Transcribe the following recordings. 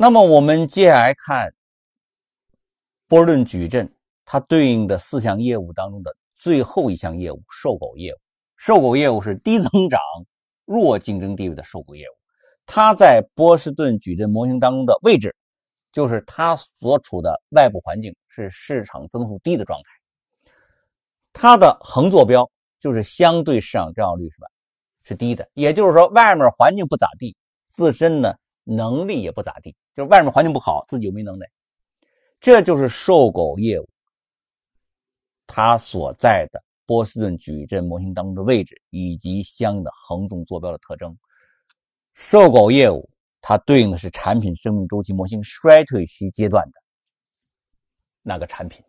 那么我们接下来看波士顿矩阵，它对应的四项业务当中的最后一项业务——瘦狗业务。瘦狗业务是低增长、弱竞争地位的瘦狗业务。它在波士顿矩阵模型当中的位置，就是它所处的外部环境是市场增速低的状态。它的横坐标就是相对市场占有率是吧？是低的，也就是说外面环境不咋地，自身呢？能力也不咋地，就是外面环境不好，自己又没能耐，这就是瘦狗业务。它所在的波士顿矩阵模型当中的位置以及相应的横纵坐标的特征，瘦狗业务它对应的是产品生命周期模型衰退期阶段的那个产品。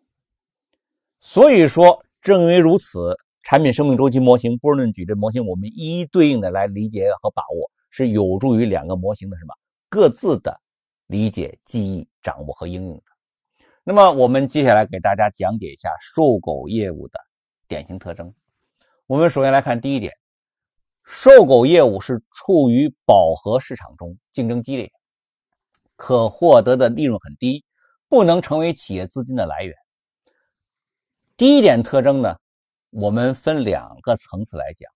所以说，正因为如此，产品生命周期模型、波士顿矩阵模型，我们一一对应的来理解和把握，是有助于两个模型的什么？各自的理解、记忆、掌握和应用的。那么，我们接下来给大家讲解一下售狗业务的典型特征。我们首先来看第一点：售狗业务是处于饱和市场中，竞争激烈，可获得的利润很低，不能成为企业资金的来源。第一点特征呢，我们分两个层次来讲。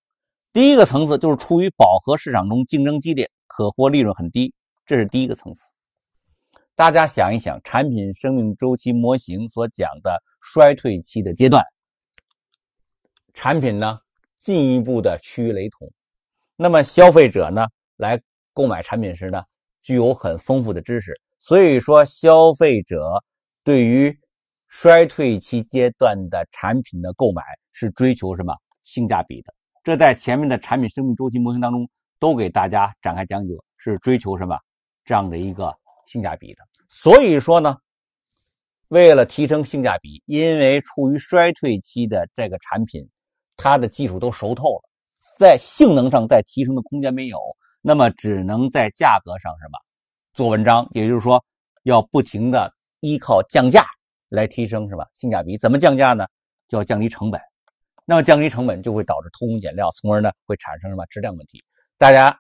第一个层次就是处于饱和市场中，竞争激烈，可获利润很低。这是第一个层次。大家想一想，产品生命周期模型所讲的衰退期的阶段，产品呢进一步的趋于雷同。那么消费者呢来购买产品时呢，具有很丰富的知识。所以说，消费者对于衰退期阶段的产品的购买是追求什么？性价比的。这在前面的产品生命周期模型当中都给大家展开讲解，是追求什么？这样的一个性价比的，所以说呢，为了提升性价比，因为处于衰退期的这个产品，它的技术都熟透了，在性能上再提升的空间没有，那么只能在价格上什么做文章，也就是说要不停的依靠降价来提升是吧？性价比。怎么降价呢？就要降低成本，那么降低成本就会导致偷工减料，从而呢会产生什么质量问题？大家。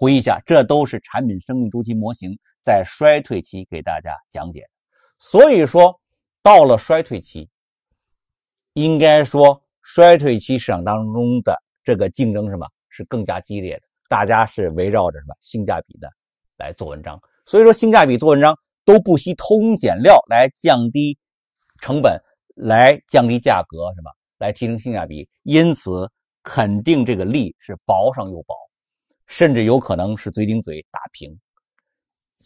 回忆一下，这都是产品生命周期模型在衰退期给大家讲解。所以说，到了衰退期，应该说衰退期市场当中的这个竞争什么，是更加激烈的。大家是围绕着什么性价比的来做文章。所以说，性价比做文章都不惜偷工减料来降低成本，来降低价格，什么来提升性价比。因此，肯定这个利是薄上又薄。甚至有可能是嘴顶嘴打平。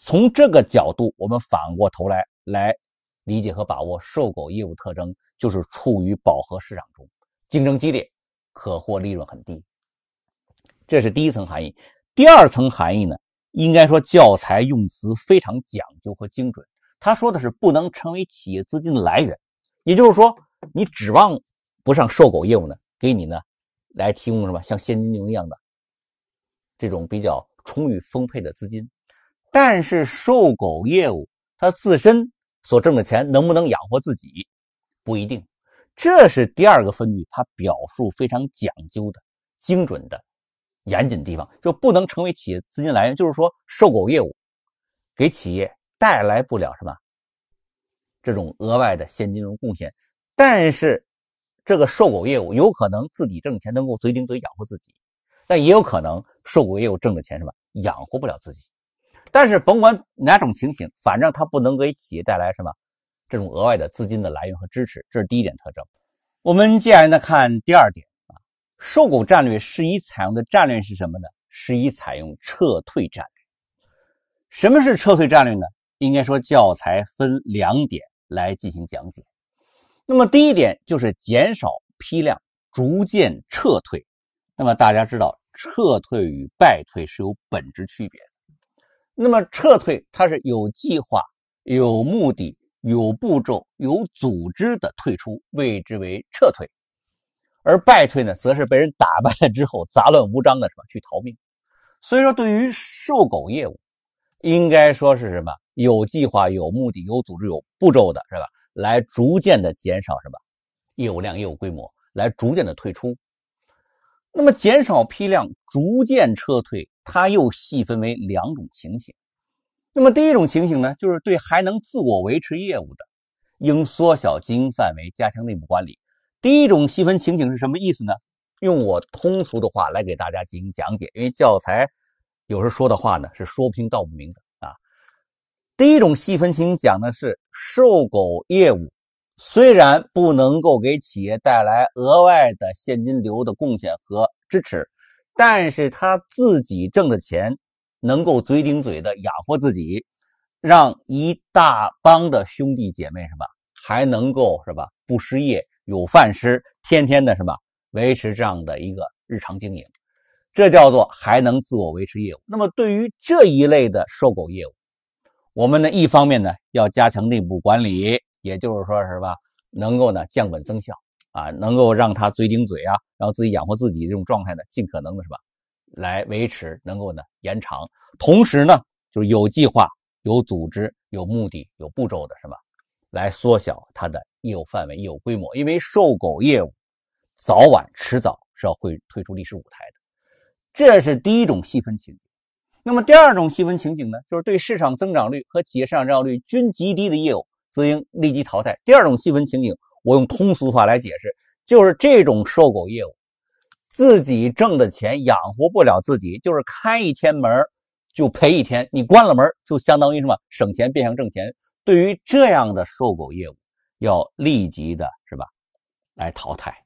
从这个角度，我们反过头来来理解和把握售狗业务特征，就是处于饱和市场中，竞争激烈，可获利润很低。这是第一层含义。第二层含义呢，应该说教材用词非常讲究和精准，他说的是不能成为企业资金的来源，也就是说，你指望不上售狗业务呢，给你呢来提供什么像现金流一样的。这种比较充裕丰沛的资金，但是售狗业务它自身所挣的钱能不能养活自己，不一定。这是第二个分句，它表述非常讲究的、精准的、严谨地方，就不能成为企业资金来源。就是说，售狗业务给企业带来不了什么这种额外的现金流贡献，但是这个售狗业务有可能自己挣钱能够嘴顶嘴养活自己，但也有可能。受股也有挣的钱，什么养活不了自己，但是甭管哪种情形，反正他不能给企业带来什么这种额外的资金的来源和支持，这是第一点特征。我们接下来呢看第二点啊，受股战略适宜采用的战略是什么呢？适宜采用撤退战略。什么是撤退战略呢？应该说教材分两点来进行讲解。那么第一点就是减少批量，逐渐撤退。那么大家知道，撤退与败退是有本质区别。的。那么撤退，它是有计划、有目的、有步骤、有组织的退出，谓之为撤退；而败退呢，则是被人打败了之后，杂乱无章的什么去逃命。所以说，对于售狗业务，应该说是什么有计划、有目的、有组织、有步骤的，是吧？来逐渐的减少什么业务量、业务规模，来逐渐的退出。那么减少批量，逐渐撤退，它又细分为两种情形。那么第一种情形呢，就是对还能自我维持业务的，应缩小经营范围，加强内部管理。第一种细分情形是什么意思呢？用我通俗的话来给大家进行讲解，因为教材有时候说的话呢是说不清道不明的啊。第一种细分情形讲的是寿狗业务。虽然不能够给企业带来额外的现金流的贡献和支持，但是他自己挣的钱能够嘴顶嘴的养活自己，让一大帮的兄弟姐妹什么还能够是吧不失业有饭吃，天天的什么维持这样的一个日常经营，这叫做还能自我维持业务。那么对于这一类的收购业务，我们呢一方面呢要加强内部管理。也就是说，是吧？能够呢降本增效啊，能够让他嘴顶嘴啊，然后自己养活自己这种状态呢，尽可能的，是吧？来维持，能够呢延长。同时呢，就是有计划、有组织、有目的、有步骤的，是吧？来缩小它的业务范围、业务规模，因为售狗业务，早晚、迟早是要会退出历史舞台的。这是第一种细分情景。那么第二种细分情景呢，就是对市场增长率和企业市场占有率均极低的业务。自应立即淘汰。第二种细分情景，我用通俗话来解释，就是这种售狗业务，自己挣的钱养活不了自己，就是开一天门就赔一天，你关了门就相当于什么？省钱变相挣钱。对于这样的售狗业务，要立即的是吧？来淘汰。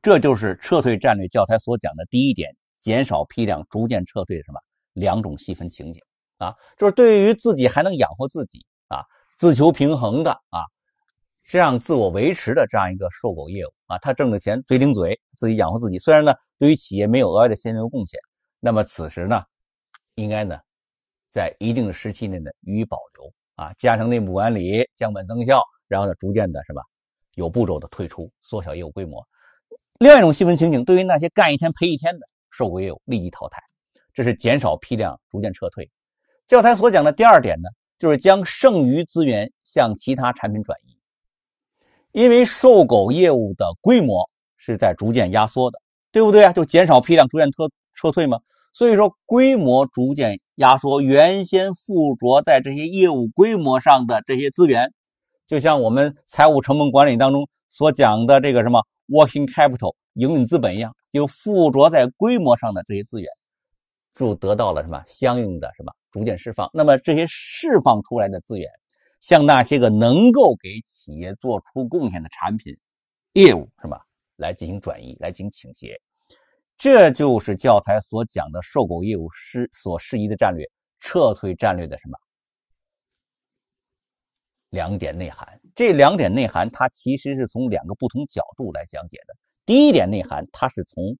这就是撤退战略教材所讲的第一点：减少批量，逐渐撤退。什么？两种细分情景啊，就是对于自己还能养活自己。啊，自求平衡的啊，这样自我维持的这样一个瘦狗业务啊，他挣的钱嘴顶嘴，自己养活自己。虽然呢，对于企业没有额外的现金流贡献，那么此时呢，应该呢，在一定的时期内呢予以保留啊，加强内部管理，降本增效，然后呢，逐渐的什么，有步骤的退出，缩小业务规模。另外一种细分情景，对于那些干一天赔一天的瘦狗业务，立即淘汰，这是减少批量，逐渐撤退。教材所讲的第二点呢？就是将剩余资源向其他产品转移，因为售狗业务的规模是在逐渐压缩的，对不对啊？就减少批量，逐渐撤撤退嘛。所以说，规模逐渐压缩，原先附着在这些业务规模上的这些资源，就像我们财务成本管理当中所讲的这个什么 working capital（ 营运资本）一样，就附着在规模上的这些资源，就得到了什么相应的什么。逐渐释放，那么这些释放出来的资源，向那些个能够给企业做出贡献的产品、业务是吧，来进行转移、来进行倾斜，这就是教材所讲的受购业务失所适宜的战略撤退战略的什么两点内涵？这两点内涵它其实是从两个不同角度来讲解的。第一点内涵，它是从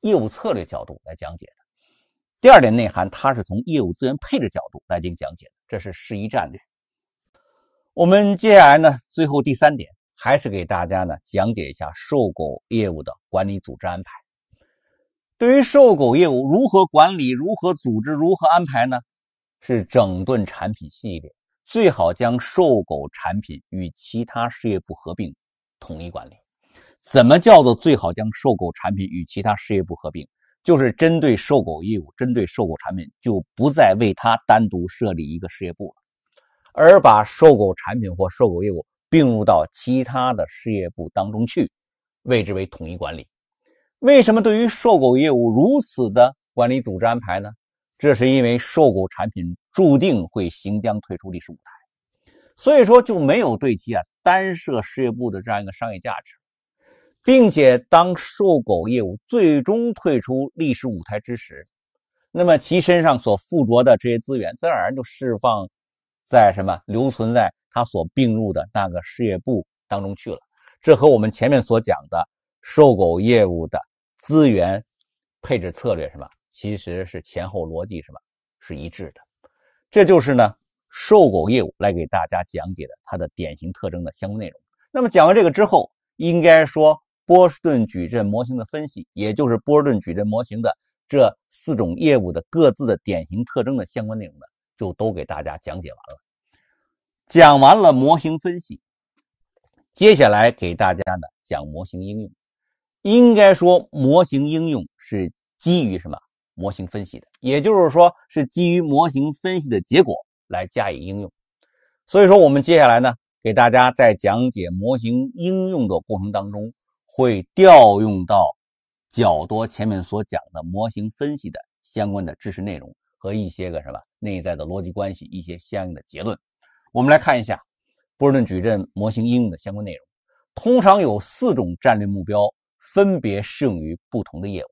业务策略角度来讲解的。第二点内涵，它是从业务资源配置角度来进行讲解，的，这是事宜战略。我们接下来呢，最后第三点，还是给大家呢讲解一下受狗业务的管理组织安排。对于受狗业务如何管理、如何组织、如何安排呢？是整顿产品系列，最好将受狗产品与其他事业部合并，统一管理。怎么叫做最好将受狗产品与其他事业部合并？就是针对售狗业务，针对售狗产品，就不再为它单独设立一个事业部了，而把售狗产品或售狗业务并入到其他的事业部当中去，谓之为统一管理。为什么对于售狗业务如此的管理组织安排呢？这是因为售狗产品注定会行将退出历史舞台，所以说就没有对其啊单设事业部的这样一个商业价值。并且，当受狗业务最终退出历史舞台之时，那么其身上所附着的这些资源，自然而然就释放在什么，留存在它所并入的那个事业部当中去了。这和我们前面所讲的受狗业务的资源配置策略什么，其实是前后逻辑什么是一致的。这就是呢，受狗业务来给大家讲解的它的典型特征的相关内容。那么讲完这个之后，应该说。波士顿矩阵模型的分析，也就是波士顿矩阵模型的这四种业务的各自的典型特征的相关内容呢，就都给大家讲解完了。讲完了模型分析，接下来给大家呢讲模型应用。应该说，模型应用是基于什么？模型分析的，也就是说，是基于模型分析的结果来加以应用。所以说，我们接下来呢，给大家在讲解模型应用的过程当中。会调用到较多前面所讲的模型分析的相关的知识内容和一些个什么内在的逻辑关系，一些相应的结论。我们来看一下波士顿矩阵模型应用的相关内容。通常有四种战略目标，分别适用于不同的业务，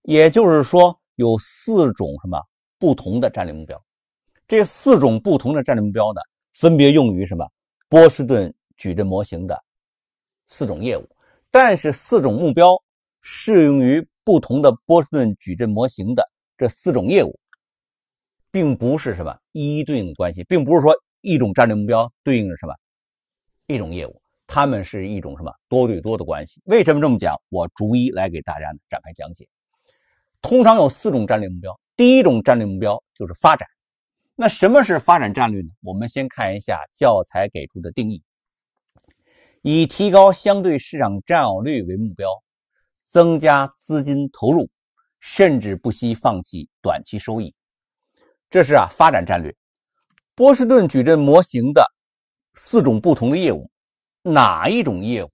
也就是说有四种什么不同的战略目标。这四种不同的战略目标呢，分别用于什么波士顿矩阵模型的四种业务。但是四种目标适用于不同的波士顿矩阵模型的这四种业务，并不是什么一一对应的关系，并不是说一种战略目标对应着什么一种业务，它们是一种什么多对多的关系？为什么这么讲？我逐一来给大家展开讲解。通常有四种战略目标，第一种战略目标就是发展。那什么是发展战略呢？我们先看一下教材给出的定义。以提高相对市场占有率为目标，增加资金投入，甚至不惜放弃短期收益，这是啊发展战略。波士顿矩阵模型的四种不同的业务，哪一种业务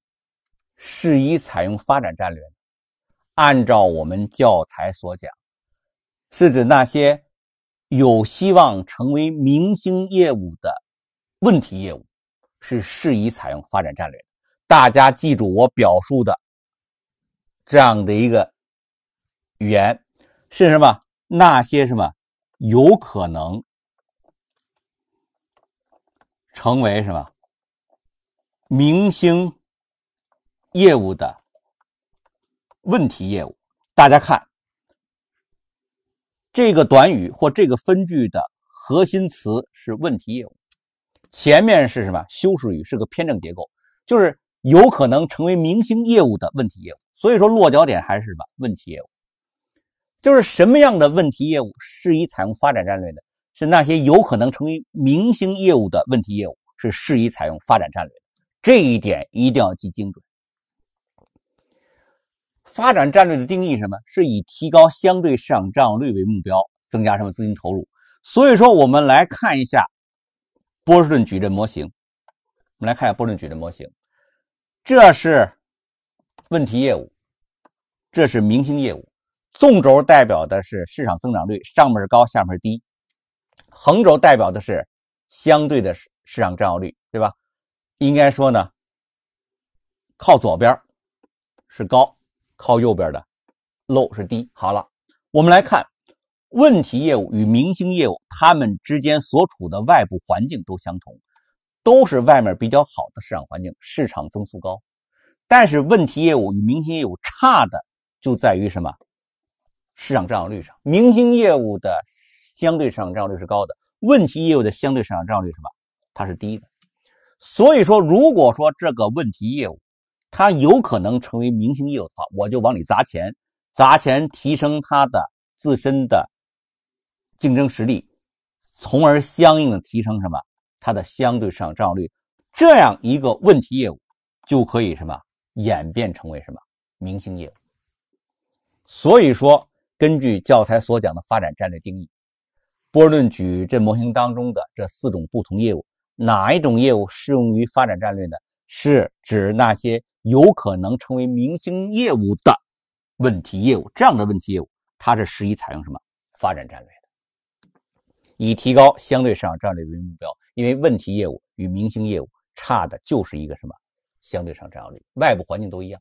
适宜采用发展战略？按照我们教材所讲，是指那些有希望成为明星业务的问题业务。是适宜采用发展战略。大家记住我表述的这样的一个语言是什么？那些什么有可能成为什么明星业务的问题业务？大家看这个短语或这个分句的核心词是问题业务。前面是什么修饰语？是个偏正结构，就是有可能成为明星业务的问题业务。所以说，落脚点还是什么问题业务？就是什么样的问题业务适宜采用发展战略呢？是那些有可能成为明星业务的问题业务，是适宜采用发展战略。这一点一定要记精准。发展战略的定义是什么？是以提高相对市场占有率为目标，增加什么资金投入？所以说，我们来看一下。波士顿矩阵模型，我们来看一下波士顿矩阵模型。这是问题业务，这是明星业务。纵轴代表的是市场增长率，上面是高，下面是低；横轴代表的是相对的市场占有率，对吧？应该说呢，靠左边是高，靠右边的 low 是低。好了，我们来看。问题业务与明星业务，他们之间所处的外部环境都相同，都是外面比较好的市场环境，市场增速高。但是问题业务与明星业务差的就在于什么？市场占有率上，明星业务的相对市场占有率是高的，问题业务的相对市场占有率什么？它是低的。所以说，如果说这个问题业务它有可能成为明星业务的话，我就往里砸钱，砸钱提升它的自身的。竞争实力，从而相应的提升什么它的相对市场占有率，这样一个问题业务就可以什么演变成为什么明星业务。所以说，根据教材所讲的发展战略定义，波尔顿矩阵模型当中的这四种不同业务，哪一种业务适用于发展战略呢？是指那些有可能成为明星业务的问题业务，这样的问题业务它是适宜采用什么发展战略？以提高相对市场占有率为目标，因为问题业务与明星业务差的就是一个什么相对市场占有率，外部环境都一样。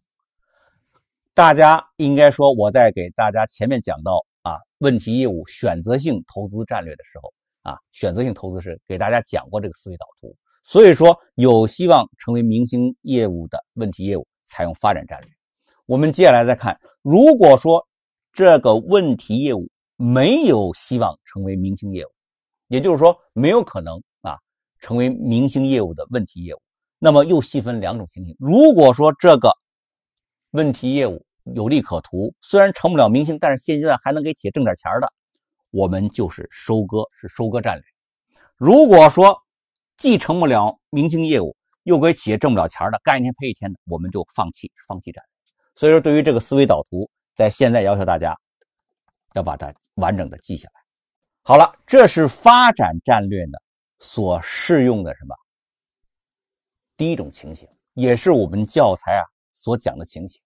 大家应该说，我在给大家前面讲到啊，问题业务选择性投资战略的时候啊，选择性投资是给大家讲过这个思维导图。所以说，有希望成为明星业务的问题业务，采用发展战略。我们接下来再看，如果说这个问题业务没有希望成为明星业务。也就是说，没有可能啊，成为明星业务的问题业务。那么又细分两种情形：如果说这个问题业务有利可图，虽然成不了明星，但是现阶段还能给企业挣点钱的，我们就是收割，是收割战略；如果说既成不了明星业务，又给企业挣不了钱的，干一天赔一天的，我们就放弃，放弃战略。所以说，对于这个思维导图，在现在要求大家要把它完整的记下来。好了，这是发展战略呢所适用的什么？第一种情形，也是我们教材啊所讲的情形。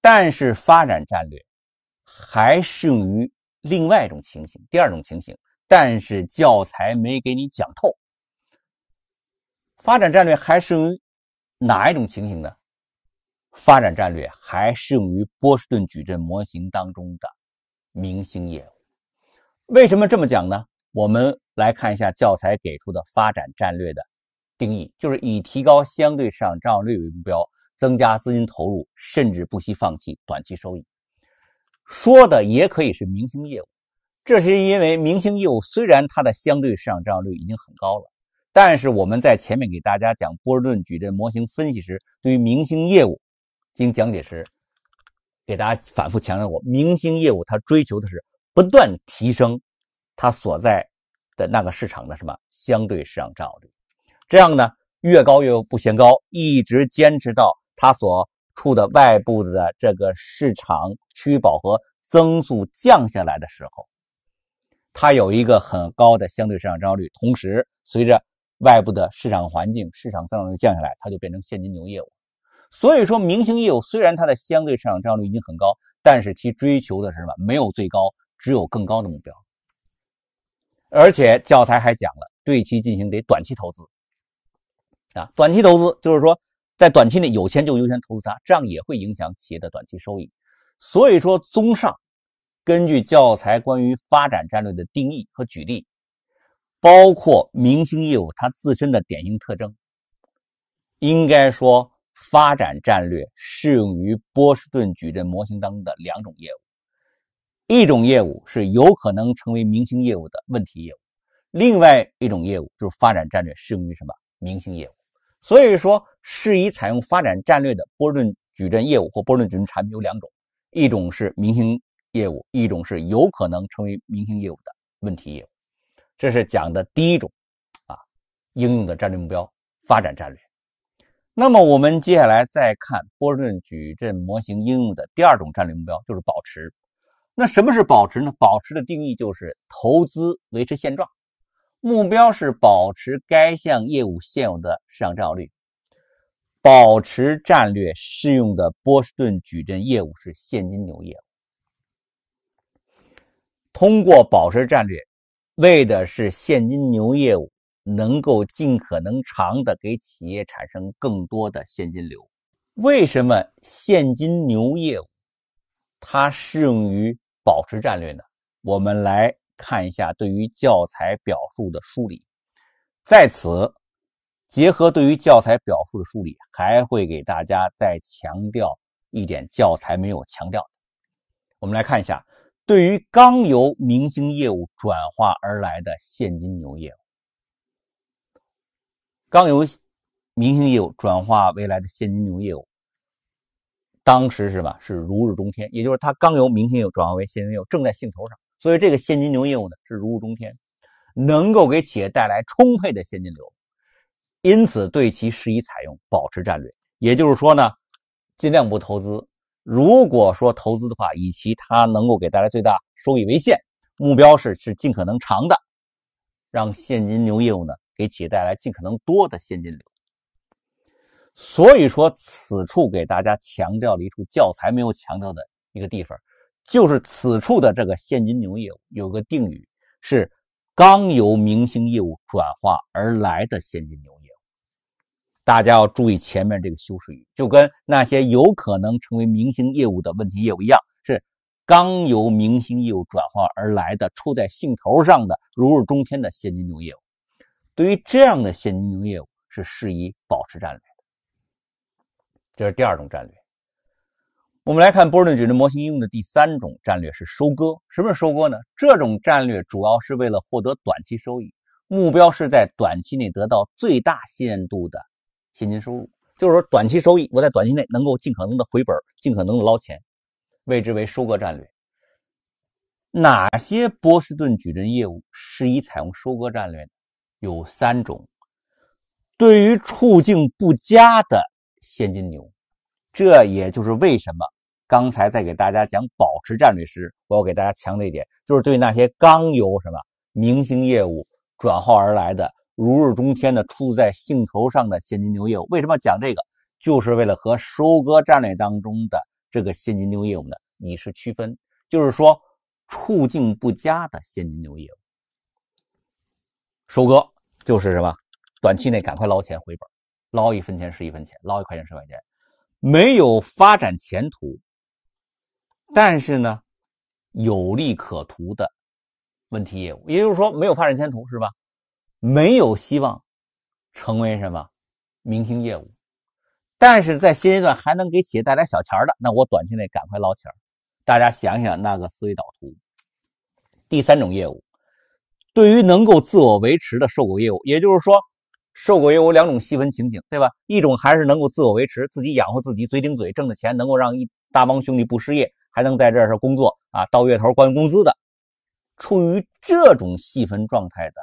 但是发展战略还适用于另外一种情形，第二种情形。但是教材没给你讲透。发展战略还适用于哪一种情形呢？发展战略还适用于波士顿矩阵模型当中的明星业务。为什么这么讲呢？我们来看一下教材给出的发展战略的定义，就是以提高相对市场占有率为目标，增加资金投入，甚至不惜放弃短期收益。说的也可以是明星业务，这是因为明星业务虽然它的相对市场占有率已经很高了，但是我们在前面给大家讲波士顿矩阵模型分析时，对于明星业务，经讲解时，给大家反复强调过，明星业务它追求的是。不断提升它所在的那个市场的什么相对市场占有率，这样呢越高越不嫌高，一直坚持到它所处的外部的这个市场趋饱和、增速降下来的时候，它有一个很高的相对市场占有率。同时，随着外部的市场环境、市场增长率降下来，它就变成现金流业务。所以，说明星业务虽然它的相对市场占有率已经很高，但是其追求的是什么？没有最高。只有更高的目标，而且教材还讲了对其进行得短期投资，啊，短期投资就是说在短期内有钱就优先投资它，这样也会影响企业的短期收益。所以说，综上，根据教材关于发展战略的定义和举例，包括明星业务它自身的典型特征，应该说发展战略适用于波士顿矩阵模型当中的两种业务。一种业务是有可能成为明星业务的问题业务，另外一种业务就是发展战略适用于什么明星业务？所以说，适宜采用发展战略的波顿矩阵业务或波顿矩阵产品有两种，一种是明星业务，一种是有可能成为明星业务的问题业务。这是讲的第一种，啊，应用的战略目标发展战略。那么我们接下来再看波顿矩阵模型应用的第二种战略目标，就是保持。那什么是保持呢？保持的定义就是投资维持现状，目标是保持该项业务现有的市场占有率。保持战略适用的波士顿矩阵业务是现金牛业务。通过保持战略，为的是现金牛业务能够尽可能长的给企业产生更多的现金流。为什么现金牛业务它适用于？保持战略呢？我们来看一下对于教材表述的梳理。在此结合对于教材表述的梳理，还会给大家再强调一点教材没有强调。我们来看一下对于刚由明星业务转化而来的现金流业务，刚由明星业务转化未来的现金流业务。当时是吧？是如日中天，也就是他刚由明星业务转化为现金流业务，正在兴头上，所以这个现金流业务呢是如日中天，能够给企业带来充沛的现金流，因此对其适宜采用保持战略。也就是说呢，尽量不投资。如果说投资的话，以其他能够给带来最大收益为限，目标是是尽可能长的，让现金流业务呢给企业带来尽可能多的现金流。所以说，此处给大家强调了一处教材没有强调的一个地方，就是此处的这个现金牛业务有个定语，是刚由明星业务转化而来的现金牛业务。大家要注意前面这个修饰语，就跟那些有可能成为明星业务的问题业务一样，是刚由明星业务转化而来的、处在兴头上的、如日中天的现金牛业务。对于这样的现金牛业务，是适宜保持战略。这是第二种战略。我们来看波士顿矩阵模型应用的第三种战略是收割。什么是收割呢？这种战略主要是为了获得短期收益，目标是在短期内得到最大限度的现金收入，就是说短期收益，我在短期内能够尽可能的回本，尽可能的捞钱，谓之为收割战略。哪些波士顿矩阵业务适宜采用收割战略？有三种：对于处境不佳的。现金流。这也就是为什么刚才在给大家讲保持战略时，我要给大家强调一点，就是对那些刚由什么明星业务转化而来的如日中天的处在兴头上的现金流业务，为什么要讲这个？就是为了和收割战略当中的这个现金流业务呢，你是区分，就是说处境不佳的现金流业务，收割就是什么？短期内赶快捞钱回本。捞一分钱是一分钱，捞一块钱是一块钱，没有发展前途，但是呢，有利可图的问题业务，也就是说没有发展前途是吧？没有希望成为什么明星业务，但是在现阶段还能给企业带来小钱的，那我短期内赶快捞钱。大家想想那个思维导图，第三种业务，对于能够自我维持的收购业务，也就是说。受狗也有两种细分情形，对吧？一种还是能够自我维持，自己养活自己，嘴顶嘴挣的钱能够让一大帮兄弟不失业，还能在这儿工作啊，到月头关工资的。处于这种细分状态的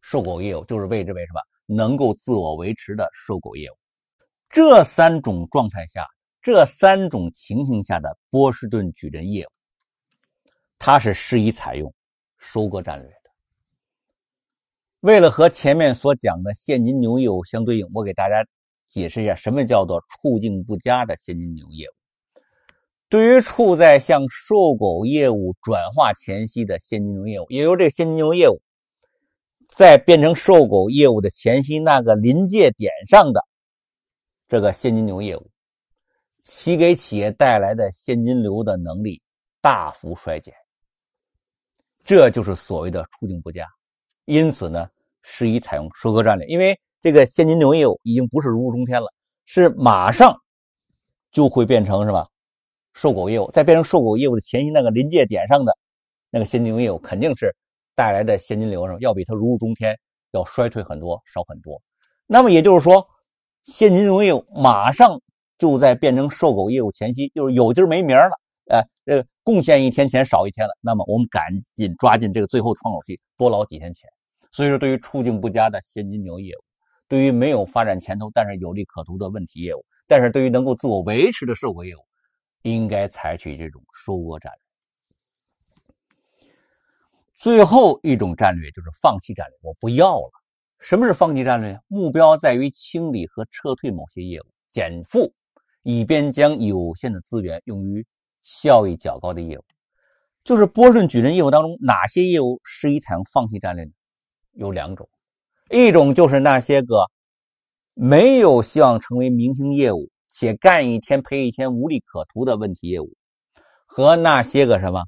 受狗业务，就是谓之为什么能够自我维持的受狗业务。这三种状态下，这三种情形下的波士顿矩阵业务，它是适宜采用收割战略。为了和前面所讲的现金牛业务相对应，我给大家解释一下什么叫做处境不佳的现金牛业务。对于处在向瘦狗业务转化前夕的现金牛业务，也就是这个现金牛业务在变成瘦狗业务的前夕那个临界点上的这个现金牛业务，其给企业带来的现金流的能力大幅衰减，这就是所谓的处境不佳。因此呢，适宜采用收割战略，因为这个现金流业务已经不是如日中天了，是马上就会变成什么瘦狗业务在变成瘦狗业务的前期那个临界点上的那个现金流业务，肯定是带来的现金流上要比它如日中天要衰退很多少很多。那么也就是说，现金流业务马上就在变成瘦狗业务前夕，就是有劲儿没名儿了。呃，这个贡献一天钱少一天了，那么我们赶紧抓紧这个最后窗口期，多捞几天钱。所以说，对于处境不佳的现金流业务，对于没有发展前途但是有利可图的问题业务，但是对于能够自我维持的社会业务，应该采取这种收割战略。最后一种战略就是放弃战略，我不要了。什么是放弃战略？目标在于清理和撤退某些业务，减负，以便将有限的资源用于。效益较高的业务，就是波顺矩阵业务当中哪些业务适宜采用放弃战略呢？有两种，一种就是那些个没有希望成为明星业务且干一天赔一天无利可图的问题业务，和那些个什么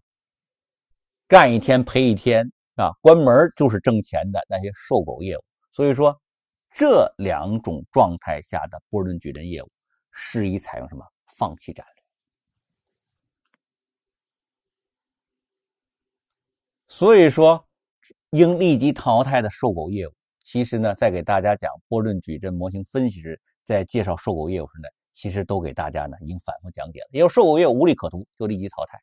干一天赔一天啊关门就是挣钱的那些瘦狗业务。所以说，这两种状态下的波顺矩阵业务适宜采用什么放弃战略？所以说，应立即淘汰的售狗业务，其实呢，在给大家讲波顿矩阵模型分析时，在介绍售狗业务时呢，其实都给大家呢已经反复讲解了。也有售狗业务无利可图，就立即淘汰，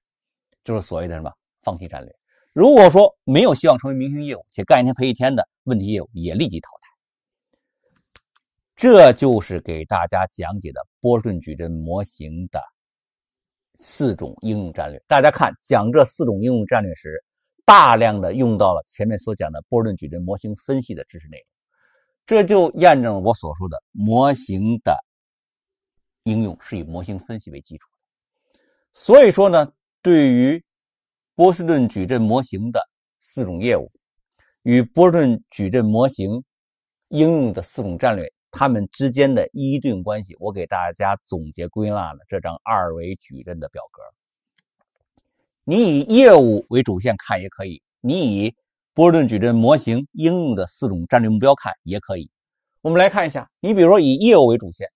就是所谓的什么放弃战略。如果说没有希望成为明星业务且干一天赔一天的问题业务，也立即淘汰。这就是给大家讲解的波顿矩阵模型的四种应用战略。大家看，讲这四种应用战略时。大量的用到了前面所讲的波尔顿矩阵模型分析的知识内容，这就验证了我所说的模型的应用是以模型分析为基础。所以说呢，对于波士顿矩阵模型的四种业务与波士顿矩阵模型应用的四种战略，它们之间的一一对应关系，我给大家总结归纳了这张二维矩阵的表格。你以业务为主线看也可以，你以波士顿矩阵模型应用的四种战略目标看也可以。我们来看一下，你比如说以业务为主线，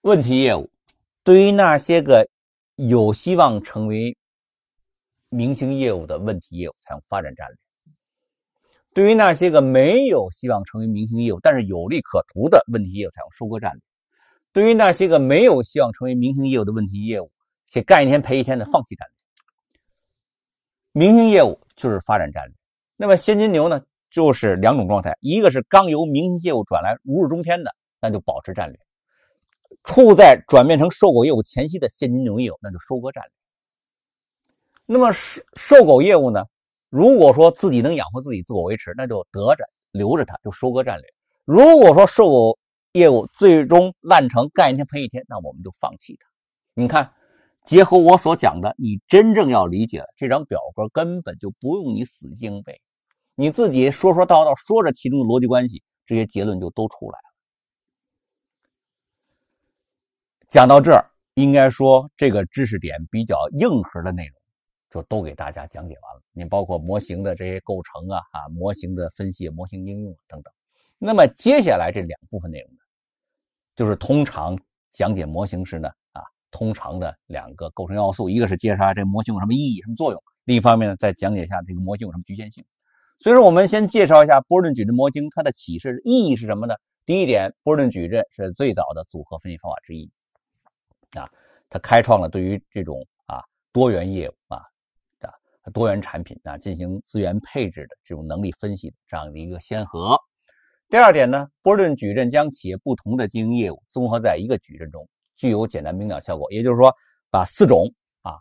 问题业务，对于那些个有希望成为明星业务的问题业务，采用发展战略；对于那些个没有希望成为明星业务但是有利可图的问题业务，采用收割战略；对于那些个没有希望成为明星业务的问题业务。且干一天赔一天的，放弃战略。明星业务就是发展战略。那么现金流呢，就是两种状态：一个是刚由明星业务转来如日中天的，那就保持战略；处在转变成瘦狗业务前夕的现金牛业务，那就收割战略。那么瘦瘦狗业务呢？如果说自己能养活自己，自我维持，那就得着留着它，就收割战略；如果说瘦狗业务最终烂成干一天赔一天，那我们就放弃它。你看。结合我所讲的，你真正要理解这张表格根本就不用你死记硬背，你自己说说道道说着其中的逻辑关系，这些结论就都出来了。讲到这儿，应该说这个知识点比较硬核的内容就都给大家讲解完了。你包括模型的这些构成啊啊，模型的分析、模型应用等等。那么接下来这两部分内容呢，就是通常讲解模型时呢。通常的两个构成要素，一个是介绍这模型有什么意义、什么作用；另一方面呢，再讲解一下这个模型有什么局限性。所以说，我们先介绍一下波顿矩阵模型，它的启示意义是什么呢？第一点，波顿矩阵是最早的组合分析方法之一啊，它开创了对于这种啊多元业务啊啊多元产品啊进行资源配置的这种能力分析的这样的一个先河。第二点呢，波顿矩阵将企业不同的经营业务综合在一个矩阵中。具有简单明了效果，也就是说，把四种啊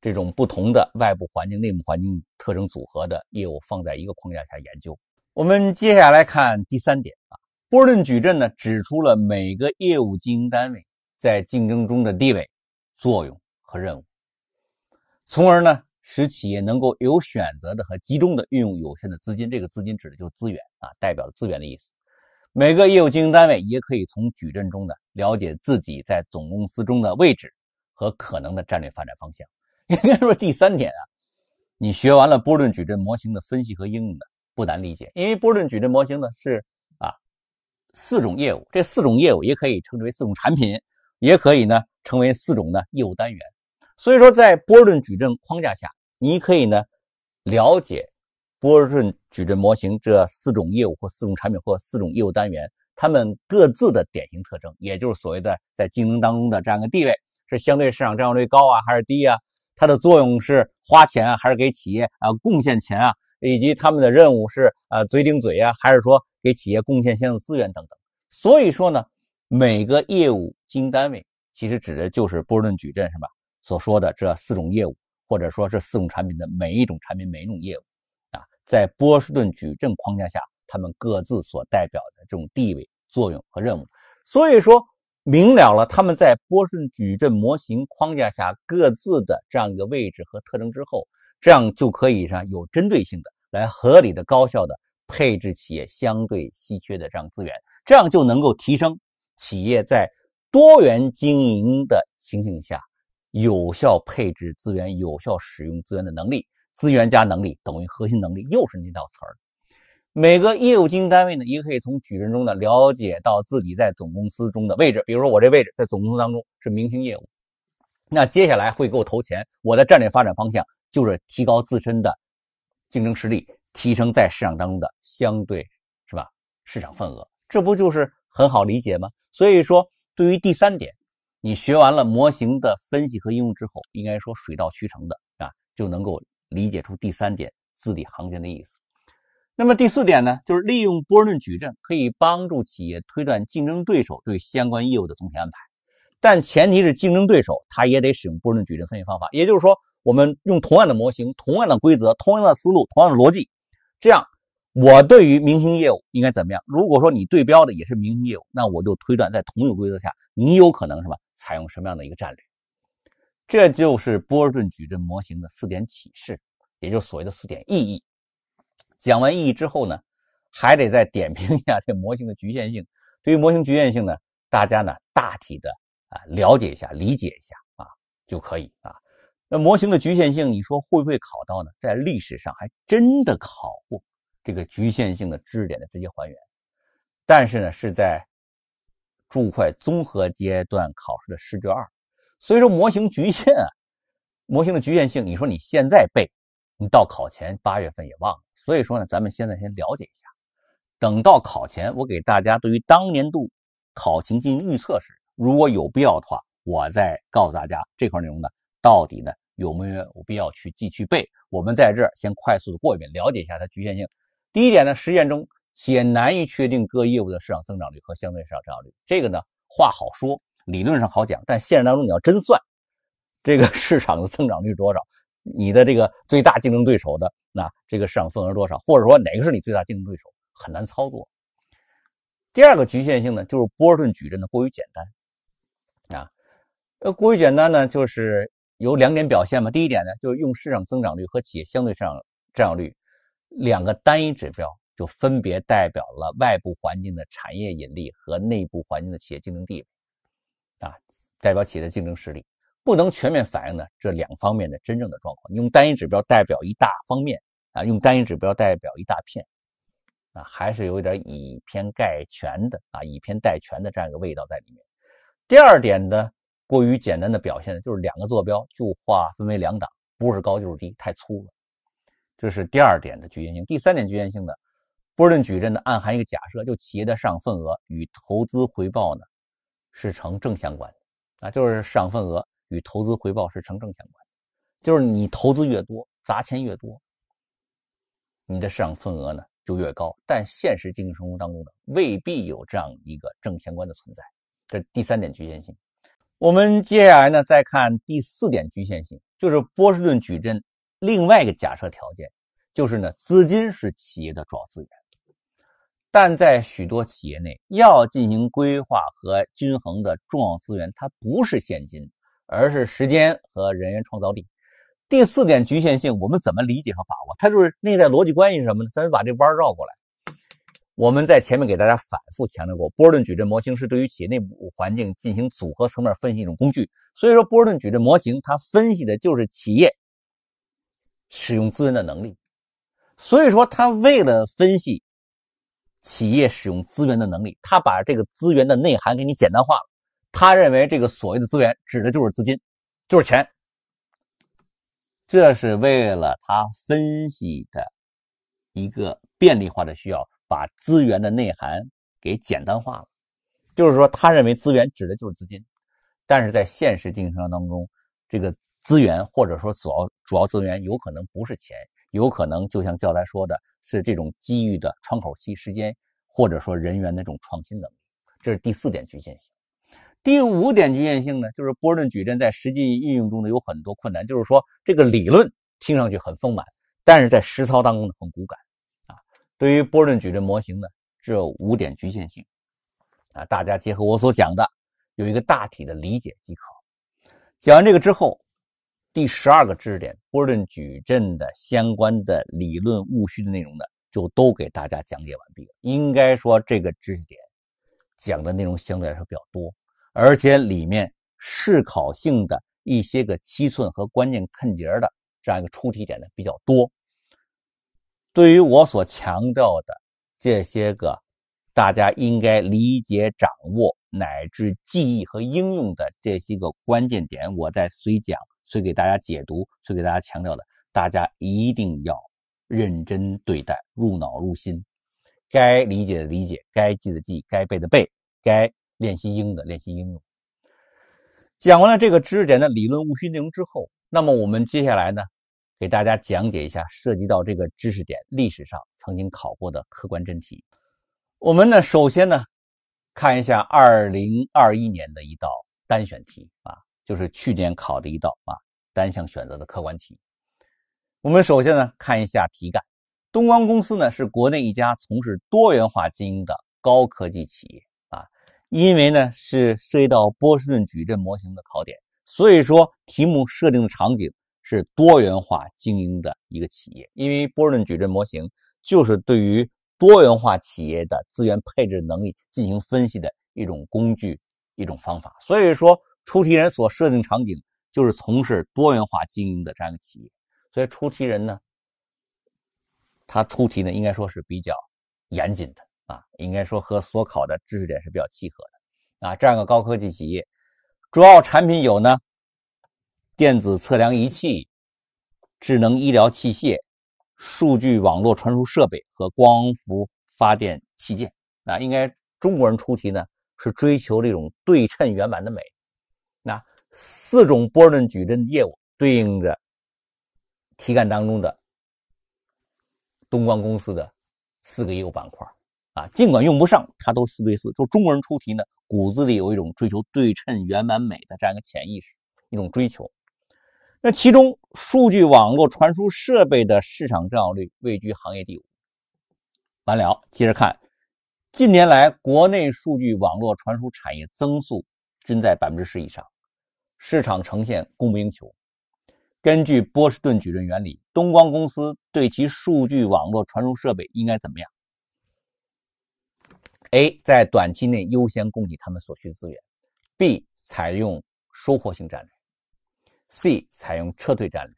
这种不同的外部环境、内部环境特征组合的业务放在一个框架下研究。我们接下来看第三点啊，波尔顿矩阵呢指出了每个业务经营单位在竞争中的地位、作用和任务，从而呢使企业能够有选择的和集中的运用有限的资金，这个资金指的就是资源啊，代表了资源的意思。每个业务经营单位也可以从矩阵中呢了解自己在总公司中的位置和可能的战略发展方向。应该说第三点啊，你学完了波顿矩阵模型的分析和应用呢，不难理解。因为波顿矩阵模型呢是啊四种业务，这四种业务也可以称之为四种产品，也可以呢成为四种呢业务单元。所以说在波顿矩阵框架下，你可以呢了解波顿。矩阵模型这四种业务或四种产品或四种业务单元，它们各自的典型特征，也就是所谓的在竞争当中的这样一个地位，是相对市场占有率高啊还是低啊？它的作用是花钱啊还是给企业啊贡献钱啊？以及他们的任务是呃嘴顶嘴啊还是说给企业贡献相应资源等等。所以说呢，每个业务经营单位其实指的就是波士顿矩阵是吧？所说的这四种业务或者说这四种产品的每一种产品每一种业务。在波士顿矩阵框架下，他们各自所代表的这种地位、作用和任务，所以说明了了他们在波士顿矩阵模型框架下各自的这样一个位置和特征之后，这样就可以上有针对性的来合理的、高效的配置企业相对稀缺的这样资源，这样就能够提升企业在多元经营的情形下有效配置资源、有效使用资源的能力。资源加能力等于核心能力，又是那道词儿。每个业务经营单位呢，也可以从矩阵中呢了解到自己在总公司中的位置。比如说，我这位置在总公司当中是明星业务，那接下来会给我投钱。我的战略发展方向就是提高自身的竞争实力，提升在市场当中的相对，是吧？市场份额，这不就是很好理解吗？所以说，对于第三点，你学完了模型的分析和应用之后，应该说水到渠成的啊，就能够。理解出第三点字里行间的意思。那么第四点呢，就是利用波顿矩阵可以帮助企业推断竞争对手对相关业务的总体安排，但前提是竞争对手他也得使用波顿矩阵分析方法。也就是说，我们用同样的模型、同样的规则、同样的思路、同样的逻辑，这样我对于明星业务应该怎么样？如果说你对标的也是明星业务，那我就推断在同一个规则下，你有可能什么采用什么样的一个战略。这就是波尔顿矩阵模型的四点启示，也就所谓的四点意义。讲完意义之后呢，还得再点评一下这模型的局限性。对于模型局限性呢，大家呢大体的啊了解一下、理解一下啊就可以啊。那模型的局限性，你说会不会考到呢？在历史上还真的考过这个局限性的知识点的直接还原，但是呢是在注会综合阶段考试的试卷二。所以说模型局限啊，模型的局限性，你说你现在背，你到考前八月份也忘了。所以说呢，咱们现在先了解一下，等到考前我给大家对于当年度考情进行预测时，如果有必要的话，我再告诉大家这块内容呢到底呢有没有必要去继续背。我们在这儿先快速的过一遍，了解一下它局限性。第一点呢，实践中且难以确定各业务的市场增长率和相对市场增长率。这个呢话好说。理论上好讲，但现实当中你要真算，这个市场的增长率多少，你的这个最大竞争对手的那这个市场份额多少，或者说哪个是你最大竞争对手，很难操作。第二个局限性呢，就是波尔顿矩阵呢过于简单，啊，呃，过于简单呢就是有两点表现嘛。第一点呢，就是用市场增长率和企业相对市场占有率两个单一指标，就分别代表了外部环境的产业引力和内部环境的企业竞争地位。啊，代表企业的竞争实力不能全面反映呢这两方面的真正的状况。用单一指标代表一大方面啊，用单一指标代表一大片，啊，还是有一点以偏概全的啊，以偏概全的这样一个味道在里面。第二点呢，过于简单的表现呢，就是两个坐标就划分为两档，不是高就是低，太粗了。这是第二点的局限性。第三点局限性呢，波顿矩阵呢，暗含一个假设，就企业的市场份额与投资回报呢。是成正相关的，啊，就是市场份额与投资回报是成正相关的，就是你投资越多，砸钱越多，你的市场份额呢就越高。但现实经营生活当中呢，未必有这样一个正相关的存在，这第三点局限性。我们接下来呢，再看第四点局限性，就是波士顿矩阵另外一个假设条件，就是呢，资金是企业的主要资源。但在许多企业内，要进行规划和均衡的重要资源，它不是现金，而是时间和人员创造力。第四点局限性，我们怎么理解和把握？它就是内在逻辑关系是什么呢？咱把这弯绕过来。我们在前面给大家反复强调过，波顿矩阵模型是对于企业内部环境进行组合层面分析一种工具。所以说，波顿矩阵模型它分析的就是企业使用资源的能力。所以说，它为了分析。企业使用资源的能力，他把这个资源的内涵给你简单化了。他认为这个所谓的资源指的就是资金，就是钱。这是为了他分析的一个便利化的需要，把资源的内涵给简单化了。就是说，他认为资源指的就是资金，但是在现实竞争当中，这个资源或者说主要主要资源有可能不是钱。有可能就像教材说的，是这种机遇的窗口期时间，或者说人员的这种创新能力，这是第四点局限性。第五点局限性呢，就是波尔顿矩阵在实际运用中呢有很多困难，就是说这个理论听上去很丰满，但是在实操当中很骨感啊。对于波尔顿矩阵模型呢，这五点局限性啊，大家结合我所讲的，有一个大体的理解即可。讲完这个之后。第十二个知识点，波顿矩阵的相关的理论、务虚的内容呢，就都给大家讲解完毕了。应该说，这个知识点讲的内容相对来说比较多，而且里面适考性的一些个七寸和关键坑节的这样一个出题点呢比较多。对于我所强调的这些个大家应该理解、掌握乃至记忆和应用的这些个关键点，我在随讲。所以给大家解读，所以给大家强调的，大家一定要认真对待，入脑入心。该理解的理解，该记的记，该背的背，该练习应的练习应用。讲完了这个知识点的理论误区容之后，那么我们接下来呢，给大家讲解一下涉及到这个知识点历史上曾经考过的客观真题。我们呢，首先呢，看一下2021年的一道单选题啊。就是去年考的一道啊单项选择的客观题。我们首先呢看一下题干，东光公司呢是国内一家从事多元化经营的高科技企业啊。因为呢是涉及到波士顿矩阵模型的考点，所以说题目设定的场景是多元化经营的一个企业。因为波士顿矩阵模型就是对于多元化企业的资源配置能力进行分析的一种工具、一种方法，所以说。出题人所设定场景就是从事多元化经营的这样一个企业，所以出题人呢，他出题呢应该说是比较严谨的啊，应该说和所考的知识点是比较契合的啊。这样一个高科技企业，主要产品有呢，电子测量仪器、智能医疗器械、数据网络传输设备和光伏发电器件啊。应该中国人出题呢是追求这种对称圆满的美。四种波顿矩阵业务对应着题干当中的东光公司的四个业务板块啊，尽管用不上，它都四对四。就中国人出题呢，骨子里有一种追求对称、圆满、美的这样一个潜意识，一种追求。那其中，数据网络传输设备的市场占有率位居行业第五。完了，接着看，近年来国内数据网络传输产业增速均在百分之十以上。市场呈现供不应求。根据波士顿矩阵原理，东光公司对其数据网络传输设备应该怎么样？A. 在短期内优先供给他们所需资源；B. 采用收获性战略；C. 采用撤退战略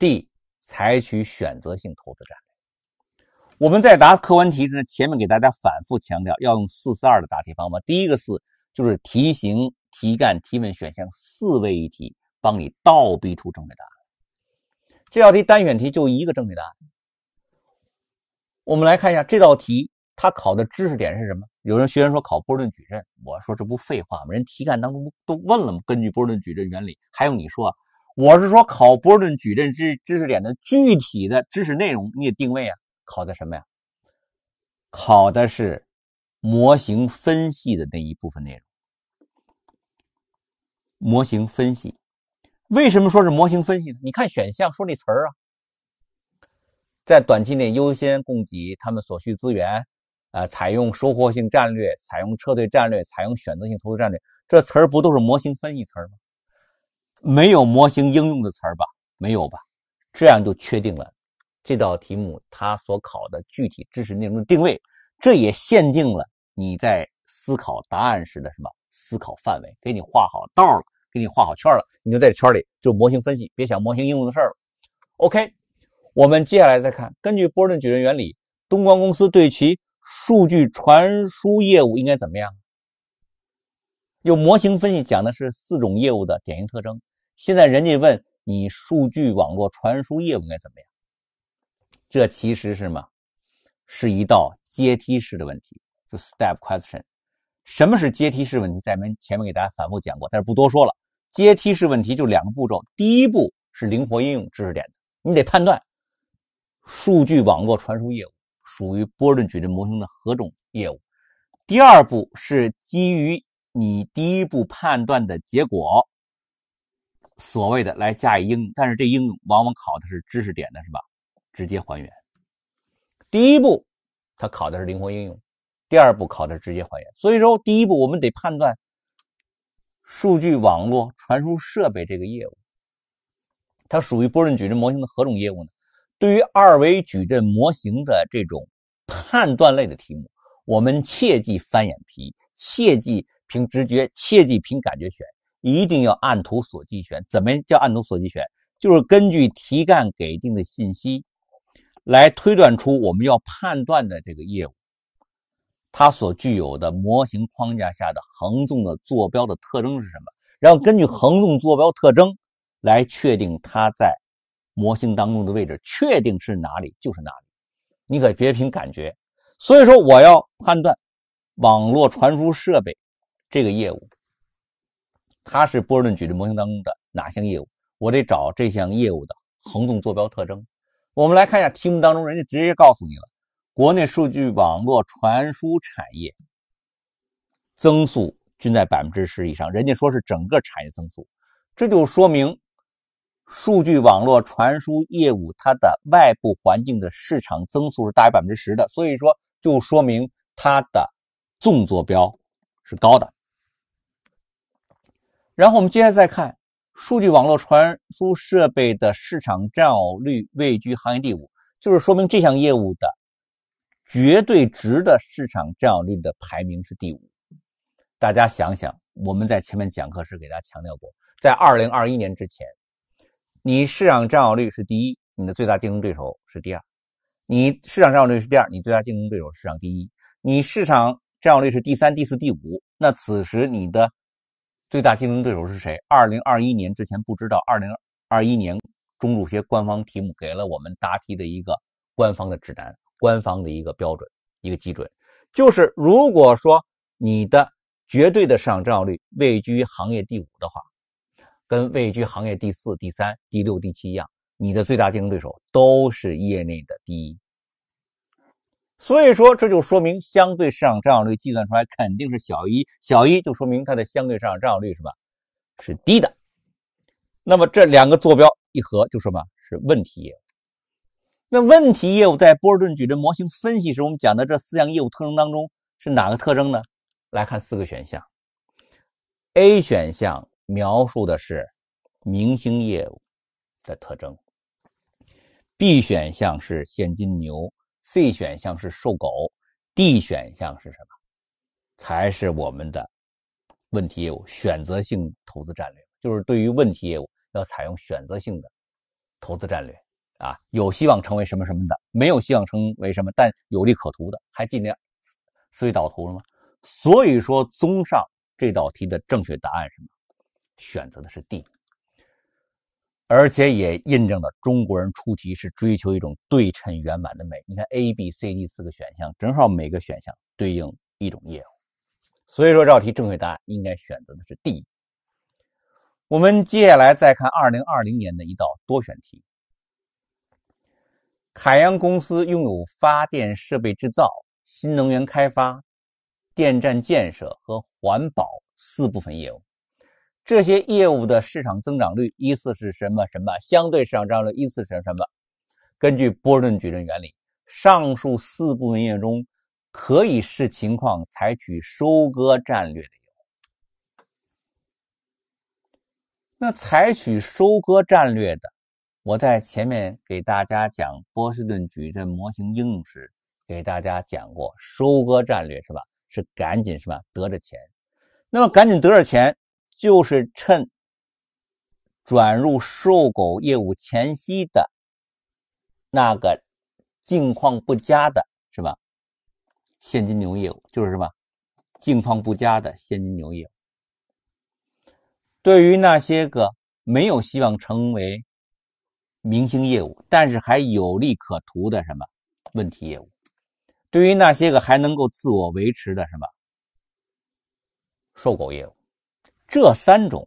；D. 采取选择性投资战略。我们在答客观题时，前面给大家反复强调要用“四四二”的答题方法。第一个“四”就是题型。题干、提问、选项四位一体，帮你倒逼出正确答案。这道题单选题就一个正确答案。我们来看一下这道题，它考的知识点是什么？有人学生说考波尔顿矩阵，我说这不废话吗？人题干当中不都问了吗？根据波尔顿矩阵原理，还用你说？我是说考波尔顿矩阵知知识点的具体的知识内容，你得定位啊。考的什么呀？考的是模型分析的那一部分内容。模型分析，为什么说是模型分析呢？你看选项说那词儿啊，在短期内优先供给他们所需资源，呃，采用收获性战略，采用撤退战略，采用选择性投资战略，这词儿不都是模型分析词儿吗？没有模型应用的词儿吧？没有吧？这样就确定了这道题目它所考的具体知识内容的定位，这也限定了你在思考答案时的什么思考范围，给你画好道儿了。给你画好圈了，你就在圈里就模型分析，别想模型应用的事儿了。OK，我们接下来再看，根据波顿矩阵原理，东光公司对其数据传输业务应该怎么样？用模型分析讲的是四种业务的典型特征。现在人家问你数据网络传输业务应该怎么样？这其实是什么？是一道阶梯式的问题，就 step question。什么是阶梯式问题？在们前面给大家反复讲过，但是不多说了。阶梯式问题就两个步骤，第一步是灵活应用知识点，你得判断数据网络传输业务属于波顿矩阵模型的何种业务；第二步是基于你第一步判断的结果，所谓的来加以应用。但是这应用往往考的是知识点的，是吧？直接还原。第一步它考的是灵活应用，第二步考的是直接还原。所以说，第一步我们得判断。数据网络传输设备这个业务，它属于波阵矩阵模型的何种业务呢？对于二维矩阵模型的这种判断类的题目，我们切忌翻眼皮，切忌凭直觉，切忌凭感觉选，一定要按图索骥选。怎么叫按图索骥选？就是根据题干给定的信息，来推断出我们要判断的这个业务。它所具有的模型框架下的横纵的坐标的特征是什么？然后根据横纵坐标特征来确定它在模型当中的位置，确定是哪里就是哪里。你可别凭感觉。所以说，我要判断网络传输设备这个业务，它是波尔顿矩阵模型当中的哪项业务？我得找这项业务的横纵坐标特征。我们来看一下题目当中，人家直接告诉你了。国内数据网络传输产业增速均在百分之十以上，人家说是整个产业增速，这就说明数据网络传输业务它的外部环境的市场增速是大于百分之十的，所以说就说明它的纵坐标是高的。然后我们接下来再看数据网络传输设备的市场占有率位居行业第五，就是说明这项业务的。绝对值的市场占有率的排名是第五。大家想想，我们在前面讲课时给大家强调过，在2021年之前，你市场占有率是第一，你的最大竞争对手是第二；你市场占有率是第二，你最大竞争对手市场第一；你市场占有率是第三、第四、第五，那此时你的最大竞争对手是谁？2021年之前不知道。2021年中注协官方题目给了我们答题的一个官方的指南。官方的一个标准，一个基准，就是如果说你的绝对的市场占有率位居行业第五的话，跟位居行业第四、第三、第六、第七一样，你的最大竞争对手都是业内的第一。所以说，这就说明相对市场占有率计算出来肯定是小一小一，就说明它的相对市场占有率是吧？是低的。那么这两个坐标一合，就什么？是问题。那问题业务在波尔顿矩阵模型分析时，我们讲的这四项业务特征当中是哪个特征呢？来看四个选项：A 选项描述的是明星业务的特征；B 选项是现金牛；C 选项是瘦狗；D 选项是什么？才是我们的问题业务选择性投资战略，就是对于问题业务要采用选择性的投资战略。啊，有希望成为什么什么的，没有希望成为什么，但有利可图的，还记得思维导图了吗？所以说，综上，这道题的正确答案什么？选择的是 D，而且也印证了中国人出题是追求一种对称圆满的美。你看 A、B、C、D 四个选项，正好每个选项对应一种业务，所以说这道题正确答案应该选择的是 D。我们接下来再看2020年的一道多选题。海洋公司拥有发电设备制造、新能源开发、电站建设和环保四部分业务。这些业务的市场增长率依次是什么？什么相对市场增长率依次是什么？根据波顿矩阵原理，上述四部分业务中，可以视情况采取收割战略的业务。那采取收割战略的？我在前面给大家讲波士顿矩阵模型应用时，给大家讲过收割战略，是吧？是赶紧是吧得着钱。那么赶紧得着钱，就是趁转入收狗业务前夕的那个境况不佳的，是吧？现金牛业务就是什么境况不佳的现金牛业务。对于那些个没有希望成为明星业务，但是还有利可图的什么问题业务？对于那些个还能够自我维持的什么受购业务，这三种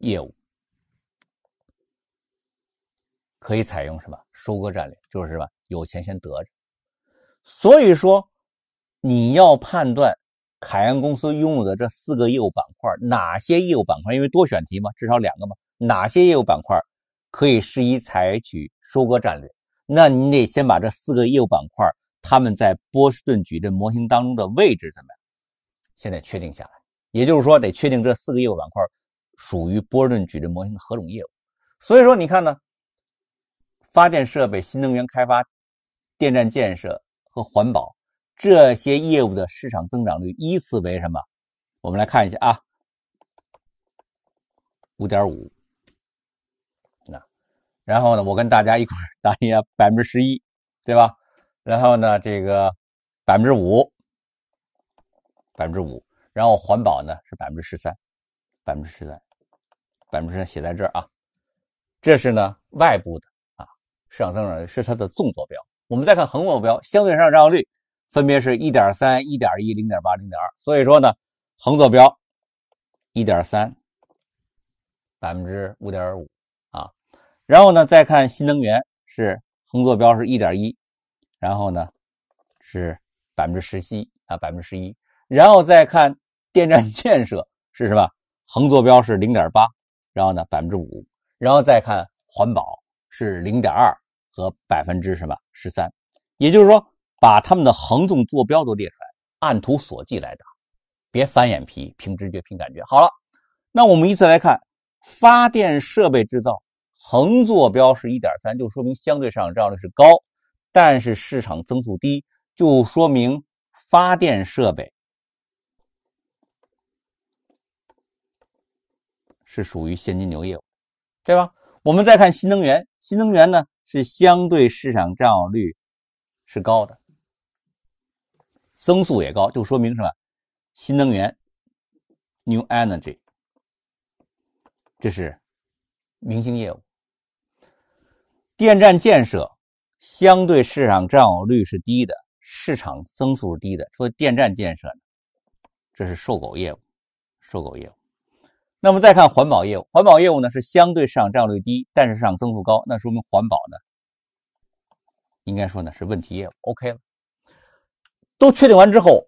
业务可以采用什么收割战略？就是什么有钱先得着。所以说，你要判断凯恩公司拥有的这四个业务板块，哪些业务板块？因为多选题嘛，至少两个嘛，哪些业务板块？可以适宜采取收割战略，那你得先把这四个业务板块他们在波士顿矩阵模型当中的位置怎么样，现在确定下来，也就是说得确定这四个业务板块属于波士顿矩阵模型的何种业务。所以说，你看呢，发电设备、新能源开发、电站建设和环保这些业务的市场增长率依次为什么？我们来看一下啊，五点五。然后呢，我跟大家一块儿打一下 百分之十一，对吧？然后呢，这个百分之五，百分之五，然后环保呢是百分之十三，百分之十三，百分之十三写在这儿啊。这是呢外部的啊，市场增长率是它的纵坐标。我们再看横坐标，相对上涨率分别是一点三、一点一、零点八、零点二。所以说呢，横坐标一点三，百分之五点五。然后呢，再看新能源是横坐标是1.1，然后呢是百分之十七啊，百分之十一。然后再看电站建设是什么？横坐标是0.8，然后呢百分之五。然后再看环保是0.2和百分之什么十三，也就是说把它们的横纵坐标都列出来，按图索骥来答，别翻眼皮，凭直觉，凭感觉。好了，那我们依次来看发电设备制造。横坐标是一点三，就说明相对市场占有率是高，但是市场增速低，就说明发电设备是属于现金流业务，对吧？我们再看新能源，新能源呢是相对市场占有率是高的，增速也高，就说明什么？新能源，new energy，这是明星业务。电站建设相对市场占有率是低的，市场增速是低的，说电站建设，这是售狗业务，售狗业务。那么再看环保业务，环保业务呢是相对市场占有率低，但是市场增速高，那说明环保呢，应该说呢是问题业务。OK 了，都确定完之后，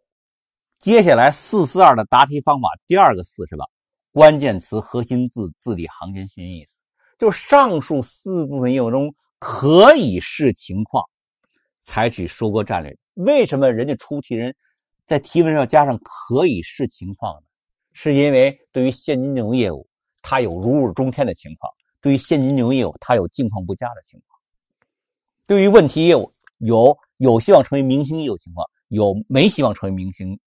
接下来四四二的答题方法，第二个四是吧？关键词、核心字，字里行间寻意思。就上述四部分业务中，可以视情况采取收割战略。为什么人家出题人在提问上加上“可以视情况”呢？是因为对于现金流业务，它有如日中天的情况；对于现金流业务，它有境况不佳的情况；对于问题业务，有有希望成为明星业务情况，有没希望成为明星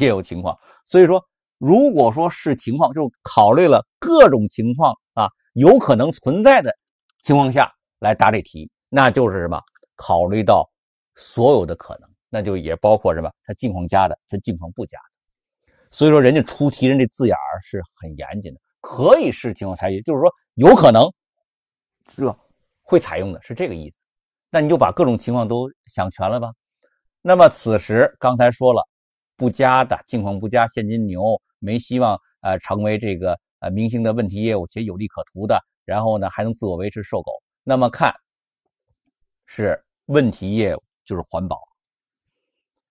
业务情况。所以说，如果说是情况，就考虑了各种情况。有可能存在的情况下来答这题，那就是什么？考虑到所有的可能，那就也包括什么？它近况加的，它近况不加的。所以说，人家出题人这字眼儿是很严谨的，可以是情况采取，就是说有可能，这会采用的是这个意思。那你就把各种情况都想全了吧。那么此时刚才说了，不加的近况不加，现金牛没希望啊，成为这个。啊，明星的问题业务且有利可图的，然后呢还能自我维持瘦狗。那么看，是问题业务就是环保，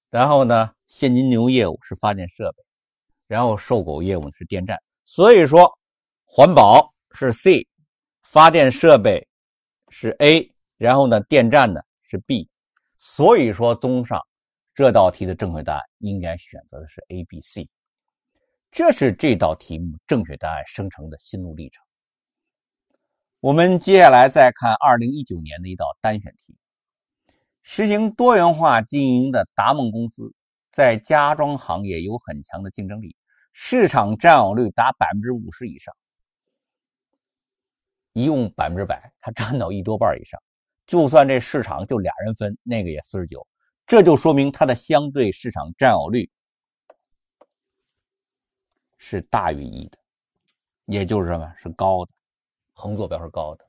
然后呢现金流业务是发电设备，然后售狗业务是电站。所以说，环保是 C，发电设备是 A，然后呢电站呢是 B。所以说，综上，这道题的正确答案应该选择的是 A、B、C。这是这道题目正确答案生成的心路历程。我们接下来再看二零一九年的一道单选题：实行多元化经营的达梦公司在家装行业有很强的竞争力，市场占有率达百分之五十以上，一共百分之百，它占到一多半以上。就算这市场就俩人分，那个也四十九，这就说明它的相对市场占有率。是大于一的，也就是什么是高的，横坐标是高的。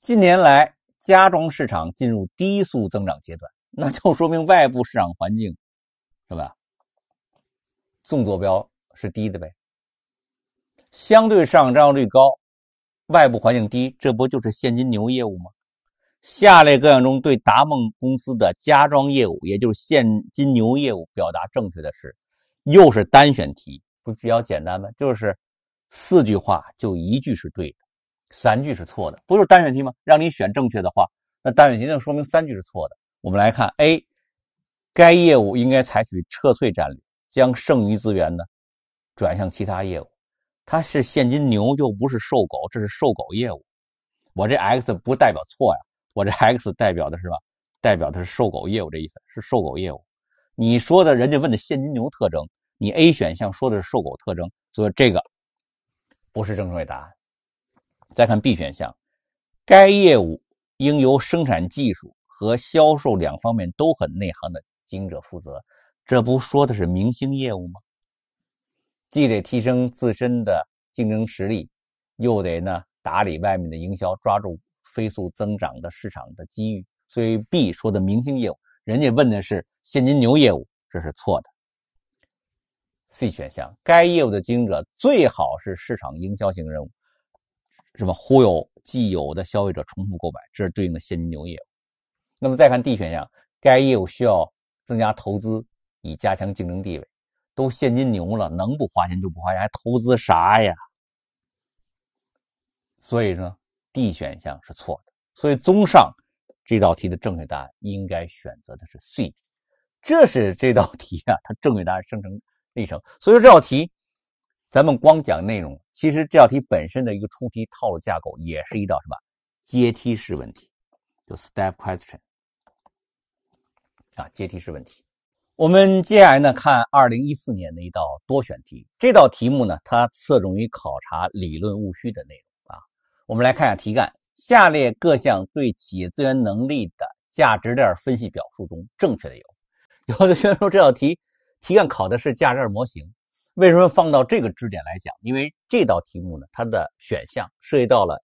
近年来家装市场进入低速增长阶段，那就说明外部市场环境是吧？纵坐标是低的呗。相对上涨率高，外部环境低，这不就是现金牛业务吗？下列各项中对达梦公司的家装业务，也就是现金牛业务表达正确的是？又是单选题，不比较简单吗？就是四句话，就一句是对的，三句是错的，不就是单选题吗？让你选正确的话，那单选题就说明三句是错的。我们来看 A，该业务应该采取撤退战略，将剩余资源呢转向其他业务。它是现金牛，又不是瘦狗，这是瘦狗业务。我这 X 不代表错呀，我这 X 代表的是吧？代表的是瘦狗业务，这意思，是瘦狗业务。你说的，人家问的现金牛特征，你 A 选项说的是瘦狗特征，所以这个不是正确答案。再看 B 选项，该业务应由生产技术和销售两方面都很内行的经营者负责，这不说的是明星业务吗？既得提升自身的竞争实力，又得呢打理外面的营销，抓住飞速增长的市场的机遇。所以 B 说的明星业务，人家问的是。现金牛业务这是错的，C 选项该业务的经营者最好是市场营销型人物，什么忽悠既有的消费者重复购买，这是对应的现金牛业务。那么再看 D 选项，该业务需要增加投资以加强竞争地位，都现金牛了，能不花钱就不花钱，还投资啥呀？所以呢，D 选项是错的。所以综上，这道题的正确答案应该选择的是 C。这是这道题啊，它正确答案生成历程。所以说这道题，咱们光讲内容，其实这道题本身的一个出题套路架构也是一道什么阶梯式问题，就 step question 啊，阶梯式问题。我们接下来呢，看二零一四年的一道多选题。这道题目呢，它侧重于考察理论务虚的内容啊。我们来看一下题干：下列各项对企业资源能力的价值链分析表述中，正确的有。有的学员说这道题，题干考的是价值模型，为什么放到这个知识点来讲？因为这道题目呢，它的选项涉及到了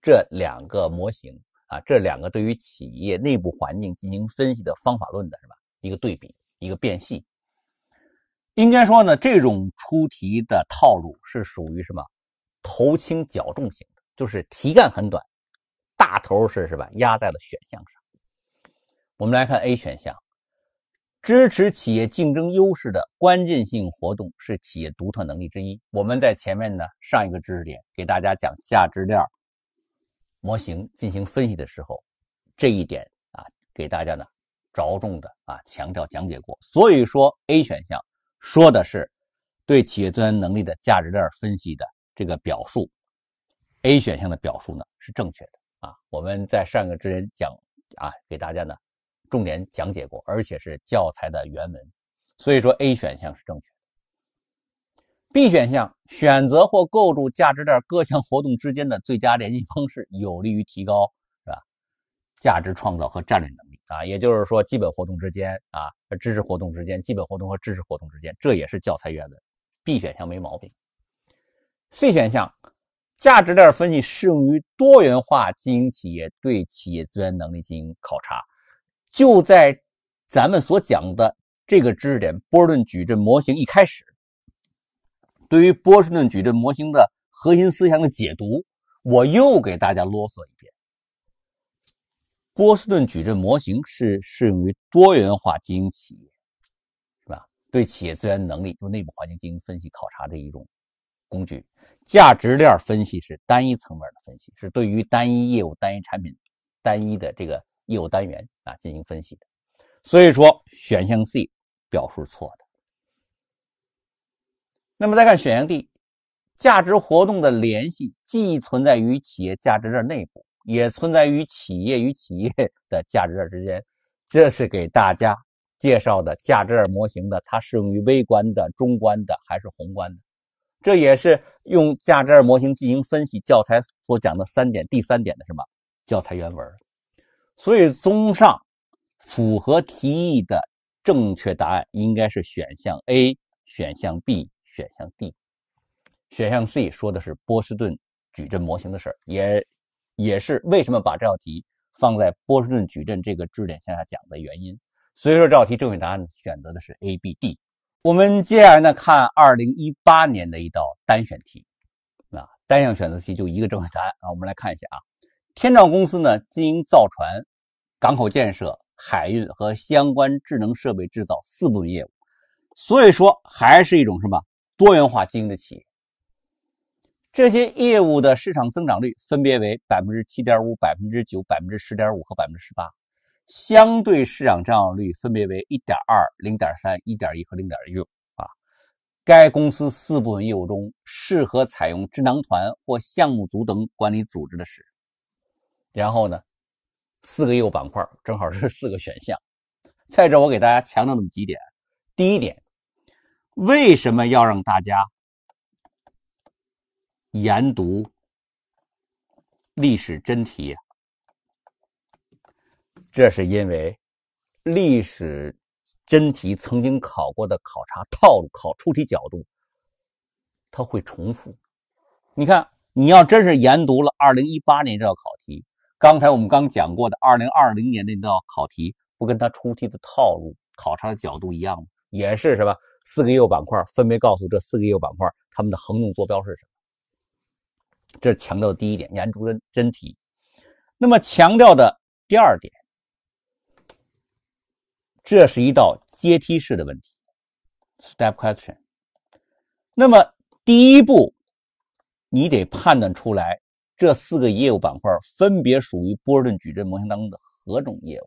这两个模型啊，这两个对于企业内部环境进行分析的方法论的是吧？一个对比，一个辨析。应该说呢，这种出题的套路是属于什么？头轻脚重型的，就是题干很短，大头是是吧？压在了选项上。我们来看 A 选项。支持企业竞争优势的关键性活动是企业独特能力之一。我们在前面呢，上一个知识点给大家讲价值链模型进行分析的时候，这一点啊，给大家呢着重的啊强调讲解过。所以说，A 选项说的是对企业资源能力的价值链分析的这个表述，A 选项的表述呢是正确的啊。我们在上个知识点讲啊，给大家呢。重点讲解过，而且是教材的原文，所以说 A 选项是正确。的。B 选项选择或构筑价值链各项活动之间的最佳联系方式，有利于提高是吧？价值创造和战略能力啊，也就是说基本活动之间啊，和识活动之间，基本活动和知识活动之间，这也是教材原文。B 选项没毛病。C 选项价值链分析适用于多元化经营企业对企业资源能力进行考察。就在咱们所讲的这个知识点——波士顿矩阵模型一开始，对于波士顿矩阵模型的核心思想的解读，我又给大家啰嗦一遍。波士顿矩阵模型是适用于多元化经营企业，是吧？对企业资源能力、就内部环境进行分析考察的一种工具。价值链分析是单一层面的分析，是对于单一业务、单一产品、单一的这个。有单元啊进行分析的，所以说选项 C 表述是错的。那么再看选项 D，价值活动的联系既存在于企业价值链内部，也存在于企业与企业的价值链之间。这是给大家介绍的价值链模型的，它适用于微观的、中观的还是宏观的？这也是用价值链模型进行分析教材所讲的三点第三点的什么教材原文。所以综上，符合题意的正确答案应该是选项 A、选项 B、选项 D，选项 C 说的是波士顿矩阵模型的事儿，也也是为什么把这道题放在波士顿矩阵这个支点向下讲的原因。所以说这道题正确答案选择的是 A、B、D。我们接下来呢看2018年的一道单选题，啊，单项选择题就一个正确答案啊，我们来看一下啊，天兆公司呢经营造船。港口建设、海运和相关智能设备制造四部分业务，所以说还是一种什么多元化经营的企业。这些业务的市场增长率分别为百分之七点五、百分之九、百分之十点五和百分之十八，相对市场占有率分别为一点二、零点三、一点一和零点六啊。该公司四部分业务中，适合采用智囊团或项目组等管理组织的是，然后呢？四个业务板块正好是四个选项，在这我给大家强调那么几点。第一点，为什么要让大家研读历史真题？这是因为历史真题曾经考过的考察套路、考出题角度，它会重复。你看，你要真是研读了二零一八年这道考题。刚才我们刚讲过的2020年那道考题，不跟它出题的套路、考察的角度一样吗？也是什么？四个业务板块，分别告诉这四个业务板块它们的横纵坐标是什么？这是强调的第一点，研读真真题。那么强调的第二点，这是一道阶梯式的问题，step question。那么第一步，你得判断出来。这四个业务板块分别属于波士顿矩阵模型当中的何种业务？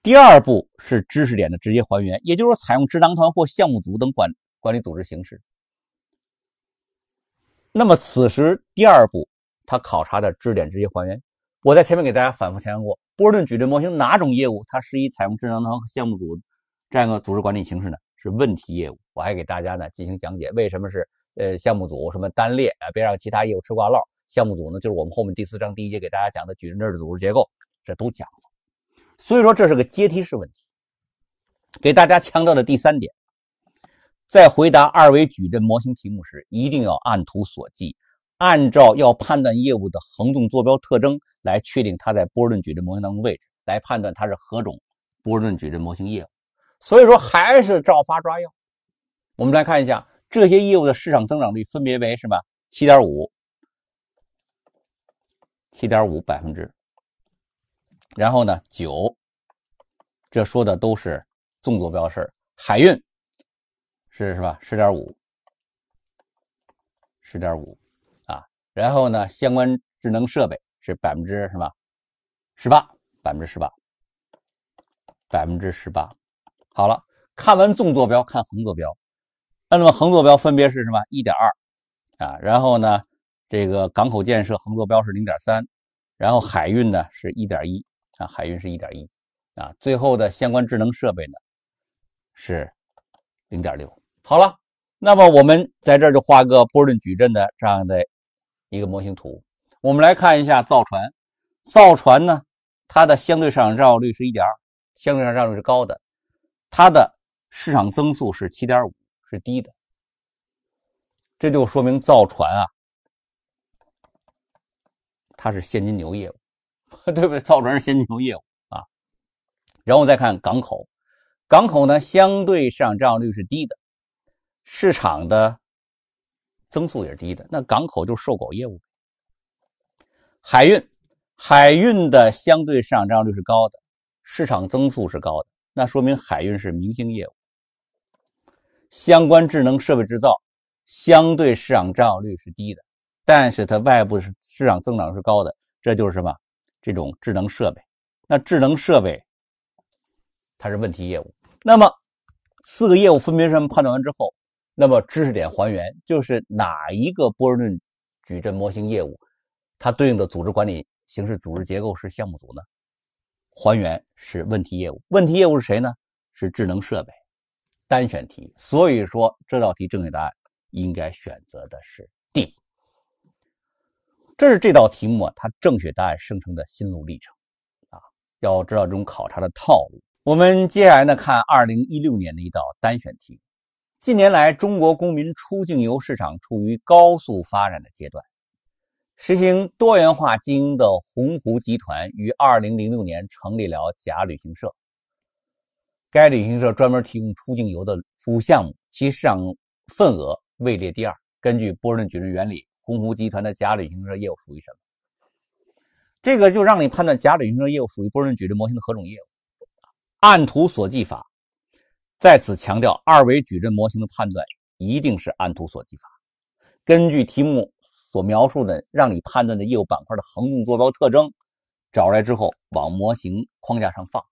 第二步是知识点的直接还原，也就是采用智囊团或项目组等管管理组织形式。那么此时第二步，它考察的知识点直接还原，我在前面给大家反复强调过，波士顿矩阵模型哪种业务它是以采用智囊团和项目组这样一个组织管理形式呢？是问题业务。我还给大家呢进行讲解，为什么是？呃，项目组什么单列啊？别让其他业务吃挂落。项目组呢，就是我们后面第四章第一节给大家讲的矩阵式组织结构，这都讲了。所以说这是个阶梯式问题。给大家强调的第三点，在回答二维矩阵模型题目时，一定要按图索骥，按照要判断业务的横纵坐标特征来确定它在波顿矩阵模型当中位置，来判断它是何种波顿矩阵模型业务。所以说还是照发抓药。我们来看一下。这些业务的市场增长率分别为什么？七点五，七点五百分之。然后呢，九，这说的都是纵坐标式。海运是是吧？十点五，十点五啊。然后呢，相关智能设备是百分之什么？十八，百分之十八，百分之十八。好了，看完纵坐标，看横坐标。那么横坐标分别是什么？一点二，啊，然后呢，这个港口建设横坐标是零点三，然后海运呢是一点一，啊，海运是一点一，啊，最后的相关智能设备呢是零点六。好了，那么我们在这儿就画个波顿矩阵的这样的一个模型图。我们来看一下造船，造船呢，它的相对市场占有率是一点二，相对市场占有率是高的，它的市场增速是七点五。是低的，这就说明造船啊，它是现金流业务，对不对？造船是现金流业务啊。然后再看港口，港口呢相对上有率是低的，市场的增速也是低的，那港口就售狗业务。海运，海运的相对上有率是高的，市场增速是高的，那说明海运是明星业务。相关智能设备制造，相对市场占有率是低的，但是它外部市市场增长是高的，这就是什么？这种智能设备，那智能设备，它是问题业务。那么四个业务分别什么判断完之后，那么知识点还原就是哪一个波士顿矩阵模型业务，它对应的组织管理形式、组织结构是项目组呢？还原是问题业务，问题业务是谁呢？是智能设备。单选题，所以说这道题正确答案应该选择的是 D。这是这道题目啊，它正确答案生成的心路历程啊，要知道这种考察的套路。我们接下来呢，看二零一六年的一道单选题。近年来，中国公民出境游市场处于高速发展的阶段。实行多元化经营的鸿鹄集团于二零零六年成立了甲旅行社。该旅行社专门提供出境游的服务项目，其市场份额位列第二。根据波顿矩阵原理，鸿鹄集团的甲旅行社业务属于什么？这个就让你判断甲旅行社业务属于波顿矩阵模型的何种业务。按图索骥法。在此强调，二维矩阵模型的判断一定是按图索骥法。根据题目所描述的，让你判断的业务板块的横纵坐标特征找出来之后，往模型框架上放，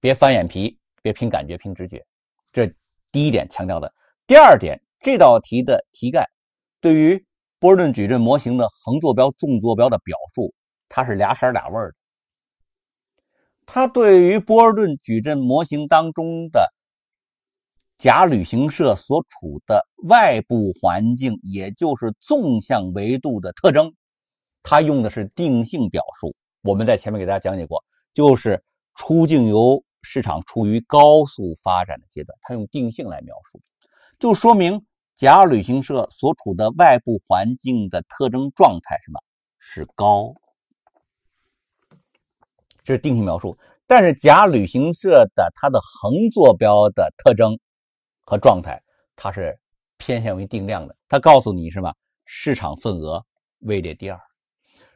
别翻眼皮。别凭感觉、凭直觉，这第一点强调的。第二点，这道题的题干对于波尔顿矩阵模型的横坐标、纵坐标的表述，它是俩色俩味儿的。它对于波尔顿矩阵模型当中的甲旅行社所处的外部环境，也就是纵向维度的特征，它用的是定性表述。我们在前面给大家讲解过，就是出境游。市场处于高速发展的阶段，它用定性来描述，就说明甲旅行社所处的外部环境的特征状态是么？是高，这是定性描述。但是甲旅行社的它的横坐标的特征和状态，它是偏向于定量的。它告诉你什么？市场份额位列第二，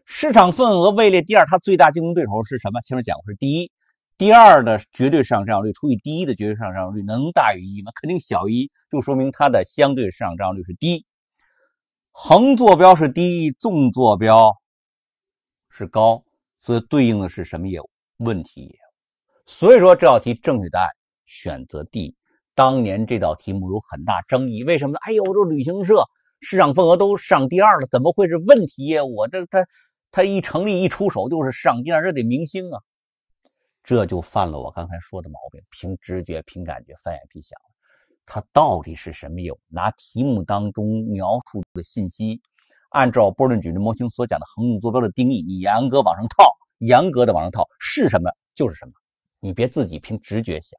市场份额位列第二，它最大竞争对手是什么？前面讲过是第一。第二的绝对上涨率除以第一的绝对上涨率能大于一吗？肯定小于一，就说明它的相对上涨率是低。横坐标是低，纵坐标是高，所以对应的是什么业务？问题业务。所以说这道题正确答案选择 D。当年这道题目有很大争议，为什么呢？哎呦，这旅行社市场份额都上第二了，怎么会是问题业务？这他他一成立一出手就是上第二，这得明星啊。这就犯了我刚才说的毛病，凭直觉、凭感觉翻眼皮想，它到底是什么用？拿题目当中描述的信息，按照波顿矩阵模型所讲的横纵坐标的定义，你严格往上套，严格的往上套，是什么就是什么，你别自己凭直觉想，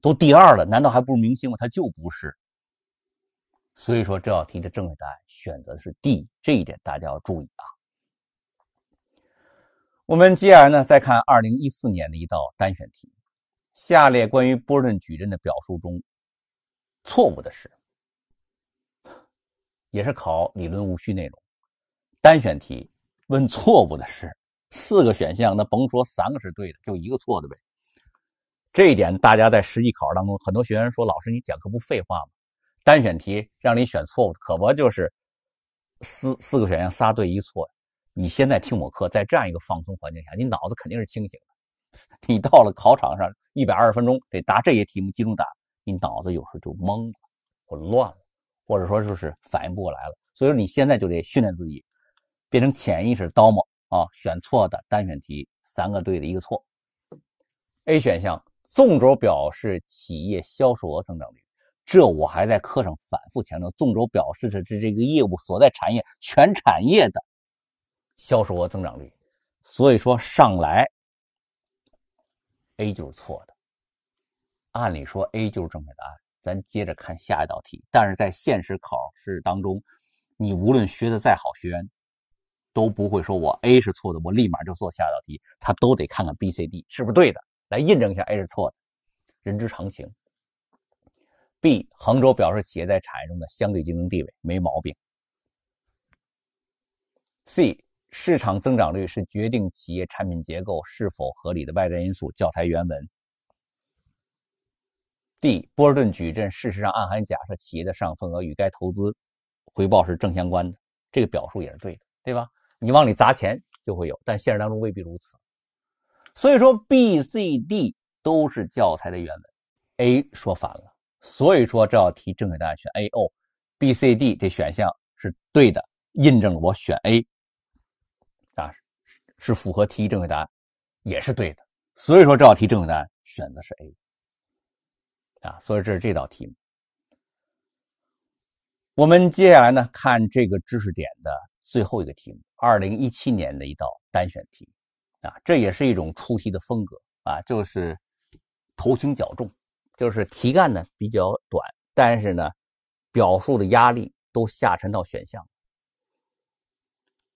都第二了，难道还不如明星吗？他就不是。所以说这道题的正确答案选择的是 D，这一点大家要注意啊。我们接下来呢，再看二零一四年的一道单选题：下列关于波顿矩阵的表述中，错误的是。也是考理论无序内容，单选题问错误的是四个选项，那甭说三个是对的，就一个错的呗。这一点大家在实际考试当中，很多学员说：“老师，你讲课不废话吗？”单选题让你选错误，可不就是四四个选项，仨对一错。你现在听我课，在这样一个放松环境下，你脑子肯定是清醒的。你到了考场上，一百二十分钟得答这些题目，集中答，你脑子有时候就懵了，混乱了，或者说就是反应不过来了。所以说你现在就得训练自己，变成潜意识刀 o 啊。选错的单选题三个对的一个错。A 选项纵轴表示企业销售额增长率，这我还在课上反复强调，纵轴表示的是这个业务所在产业全产业的。销售额增长率，所以说上来 A 就是错的。按理说 A 就是正确答案，咱接着看下一道题。但是在现实考试当中，你无论学的再好，学员都不会说“我 A 是错的”，我立马就做下一道题。他都得看看 B、C、D 是不是对的，来印证一下 A 是错的。人之常情。B 横轴表示企业在产业中的相对竞争地位，没毛病。C。市场增长率是决定企业产品结构是否合理的外在因素。教材原文。D 波尔顿矩阵事实上暗含假设企业的市场份额与该投资回报是正相关的，这个表述也是对的，对吧？你往里砸钱就会有，但现实当中未必如此。所以说 B、C、D 都是教材的原文，A 说反了。所以说这道题正确答案选 A 哦。B、C、D 这选项是对的，印证了我选 A。是符合题意正确答案，也是对的。所以说这道题正确答案选的是 A，啊，所以这是这道题目。我们接下来呢看这个知识点的最后一个题目，二零一七年的一道单选题，啊，这也是一种出题的风格啊，就是头轻脚重，就是题干呢比较短，但是呢表述的压力都下沉到选项。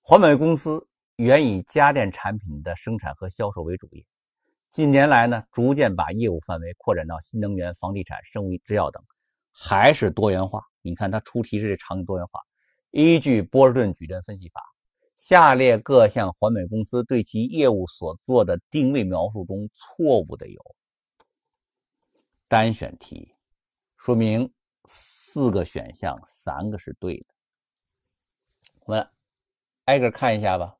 环保公司。原以家电产品的生产和销售为主业，近年来呢，逐渐把业务范围扩展到新能源、房地产、生物医药等，还是多元化。你看它出题是场景多元化。依据波士顿矩阵分析法，下列各项环美公司对其业务所做的定位描述中错误的有。单选题，说明四个选项三个是对的。我们挨个看一下吧。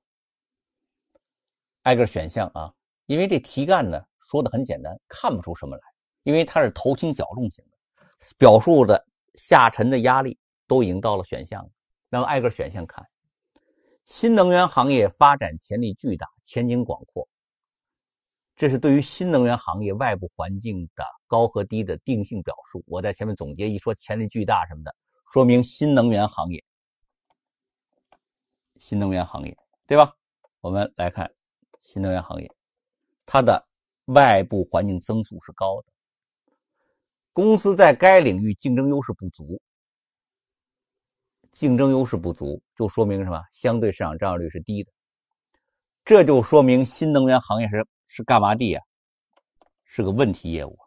挨个选项啊，因为这题干呢说的很简单，看不出什么来，因为它是头轻脚重型的表述的下沉的压力都已经到了选项了。那么挨个选项看，新能源行业发展潜力巨大，前景广阔，这是对于新能源行业外部环境的高和低的定性表述。我在前面总结一说潜力巨大什么的，说明新能源行业，新能源行业对吧？我们来看。新能源行业，它的外部环境增速是高的，公司在该领域竞争优势不足，竞争优势不足就说明什么？相对市场占有率是低的，这就说明新能源行业是是干嘛的呀？是个问题业务。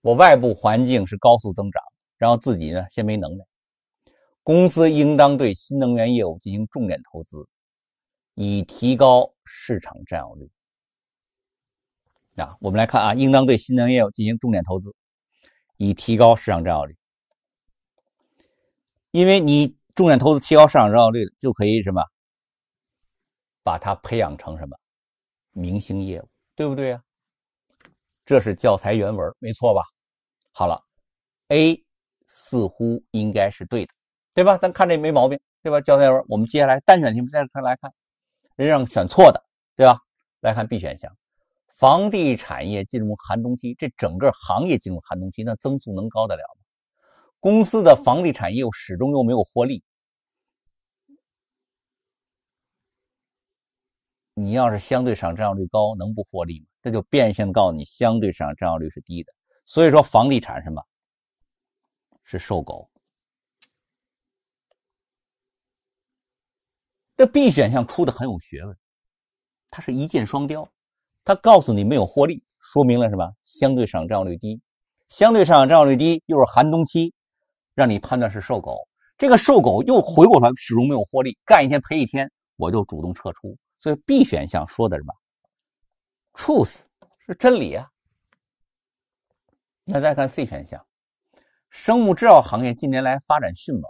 我外部环境是高速增长，然后自己呢先没能耐，公司应当对新能源业务进行重点投资。以提高市场占有率啊，我们来看啊，应当对新能业务进行重点投资，以提高市场占有率。因为你重点投资提高市场占有率，就可以什么，把它培养成什么明星业务，对不对啊？这是教材原文，没错吧？好了，A 似乎应该是对的，对吧？咱看这没毛病，对吧？教材原文，我们接下来单选题再来看。人让选错的，对吧？来看 B 选项，房地产业进入寒冬期，这整个行业进入寒冬期，那增速能高得了吗？公司的房地产业务始终又没有获利，你要是相对市场占有率高，能不获利吗？这就变相告诉你，相对市场占有率是低的，所以说房地产什么是受狗？这 B 选项出的很有学问，它是一箭双雕，它告诉你没有获利，说明了什么？相对上涨率低，相对上涨率低又是寒冬期，让你判断是瘦狗。这个瘦狗又回过来，始终没有获利，干一天赔一天，我就主动撤出。所以 B 选项说的什么？Truth 是真理啊。那再看 C 选项，生物制药行业近年来发展迅猛，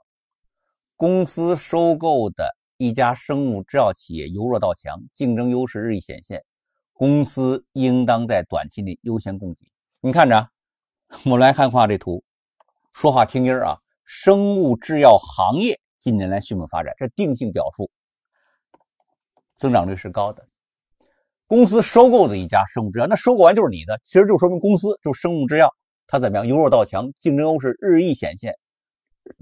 公司收购的。一家生物制药企业由弱到强，竞争优势日益显现，公司应当在短期内优先供给。你看着，我们来看画这图，说话听音儿啊。生物制药行业近年来迅猛发展，这定性表述，增长率是高的。公司收购的一家生物制药，那收购完就是你的，其实就说明公司就生物制药它怎么样由弱到强，竞争优势日益显现，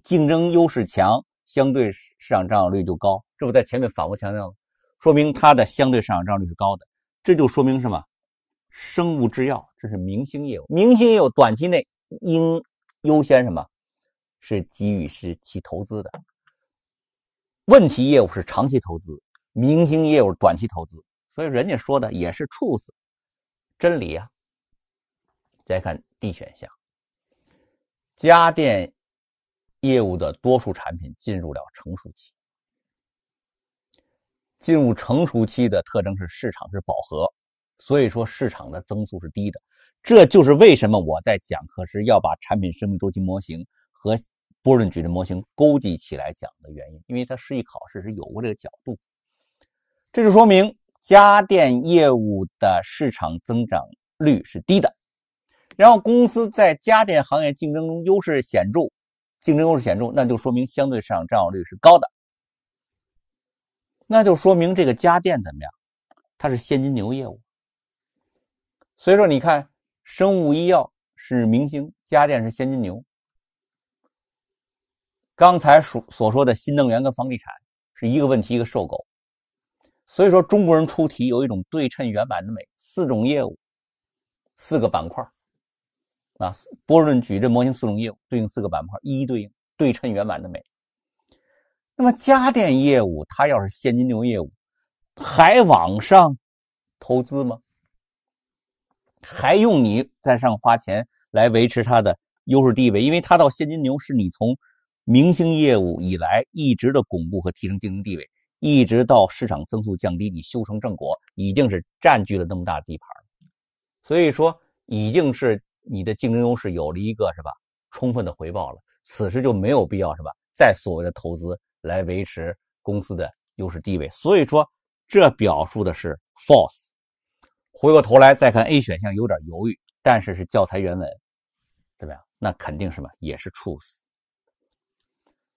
竞争优势强。相对市场占有率就高，这不在前面反复强调了？说明它的相对市场占有率是高的，这就说明什么？生物制药这是明星业务，明星业务短期内应优先什么？是给予是其投资的。问题业务是长期投资，明星业务短期投资，所以人家说的也是处死真理啊。再看 D 选项，家电。业务的多数产品进入了成熟期。进入成熟期的特征是市场是饱和，所以说市场的增速是低的。这就是为什么我在讲课时要把产品生命周期模型和波轮矩阵模型勾稽起来讲的原因，因为它实际考试是有过这个角度。这就说明家电业务的市场增长率是低的，然后公司在家电行业竞争中优势显著。竞争优势显著，那就说明相对市场占有率是高的，那就说明这个家电怎么样？它是现金牛业务。所以说，你看生物医药是明星，家电是现金牛。刚才所所说的新能源跟房地产是一个问题，一个瘦狗。所以说，中国人出题有一种对称圆满的美，四种业务，四个板块。啊，波顿矩阵模型四种业务对应四个板块，一一对应对称圆满的美。那么家电业务，它要是现金流业务，还往上投资吗？还用你在上花钱来维持它的优势地位？因为它到现金流是你从明星业务以来一直的巩固和提升竞争地位，一直到市场增速降低，你修成正果，已经是占据了那么大的地盘。所以说，已经是。你的竞争优势有了一个是吧充分的回报了，此时就没有必要是吧再所谓的投资来维持公司的优势地位，所以说这表述的是 false。回过头来再看 A 选项有点犹豫，但是是教材原文，怎么样？那肯定什么也是 t r u t h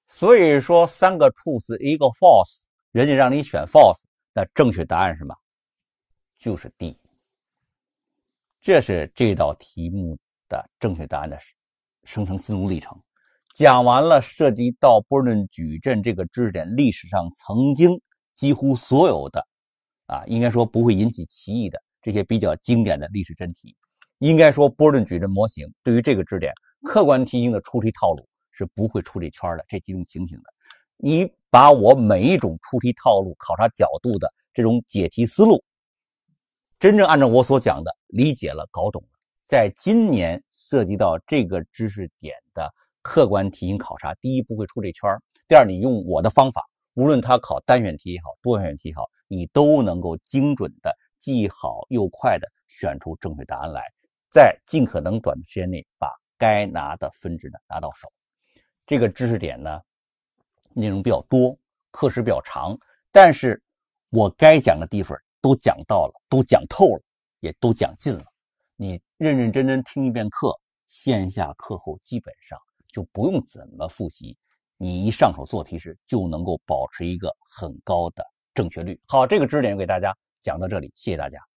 所以说三个 t r u t h 一个 false，人家让你选 false，那正确答案什么？就是 D。这是这道题目的正确答案的生成思路历程。讲完了，涉及到波尔顿矩阵这个知识点，历史上曾经几乎所有的，啊，应该说不会引起歧义的这些比较经典的历史真题，应该说波尔顿矩阵模型对于这个知识点客观题型的出题套路是不会出这圈的这几种情形的。你把我每一种出题套路考察角度的这种解题思路。真正按照我所讲的理解了，搞懂了，在今年涉及到这个知识点的客观题型考察，第一不会出这圈儿；第二，你用我的方法，无论他考单选题也好，多选题也好，你都能够精准的、既好又快的选出正确答案来，在尽可能短的时间内把该拿的分值呢拿到手。这个知识点呢，内容比较多，课时比较长，但是我该讲的地方。都讲到了，都讲透了，也都讲尽了。你认认真真听一遍课，线下课后基本上就不用怎么复习。你一上手做题时，就能够保持一个很高的正确率。好，这个知识点给大家讲到这里，谢谢大家。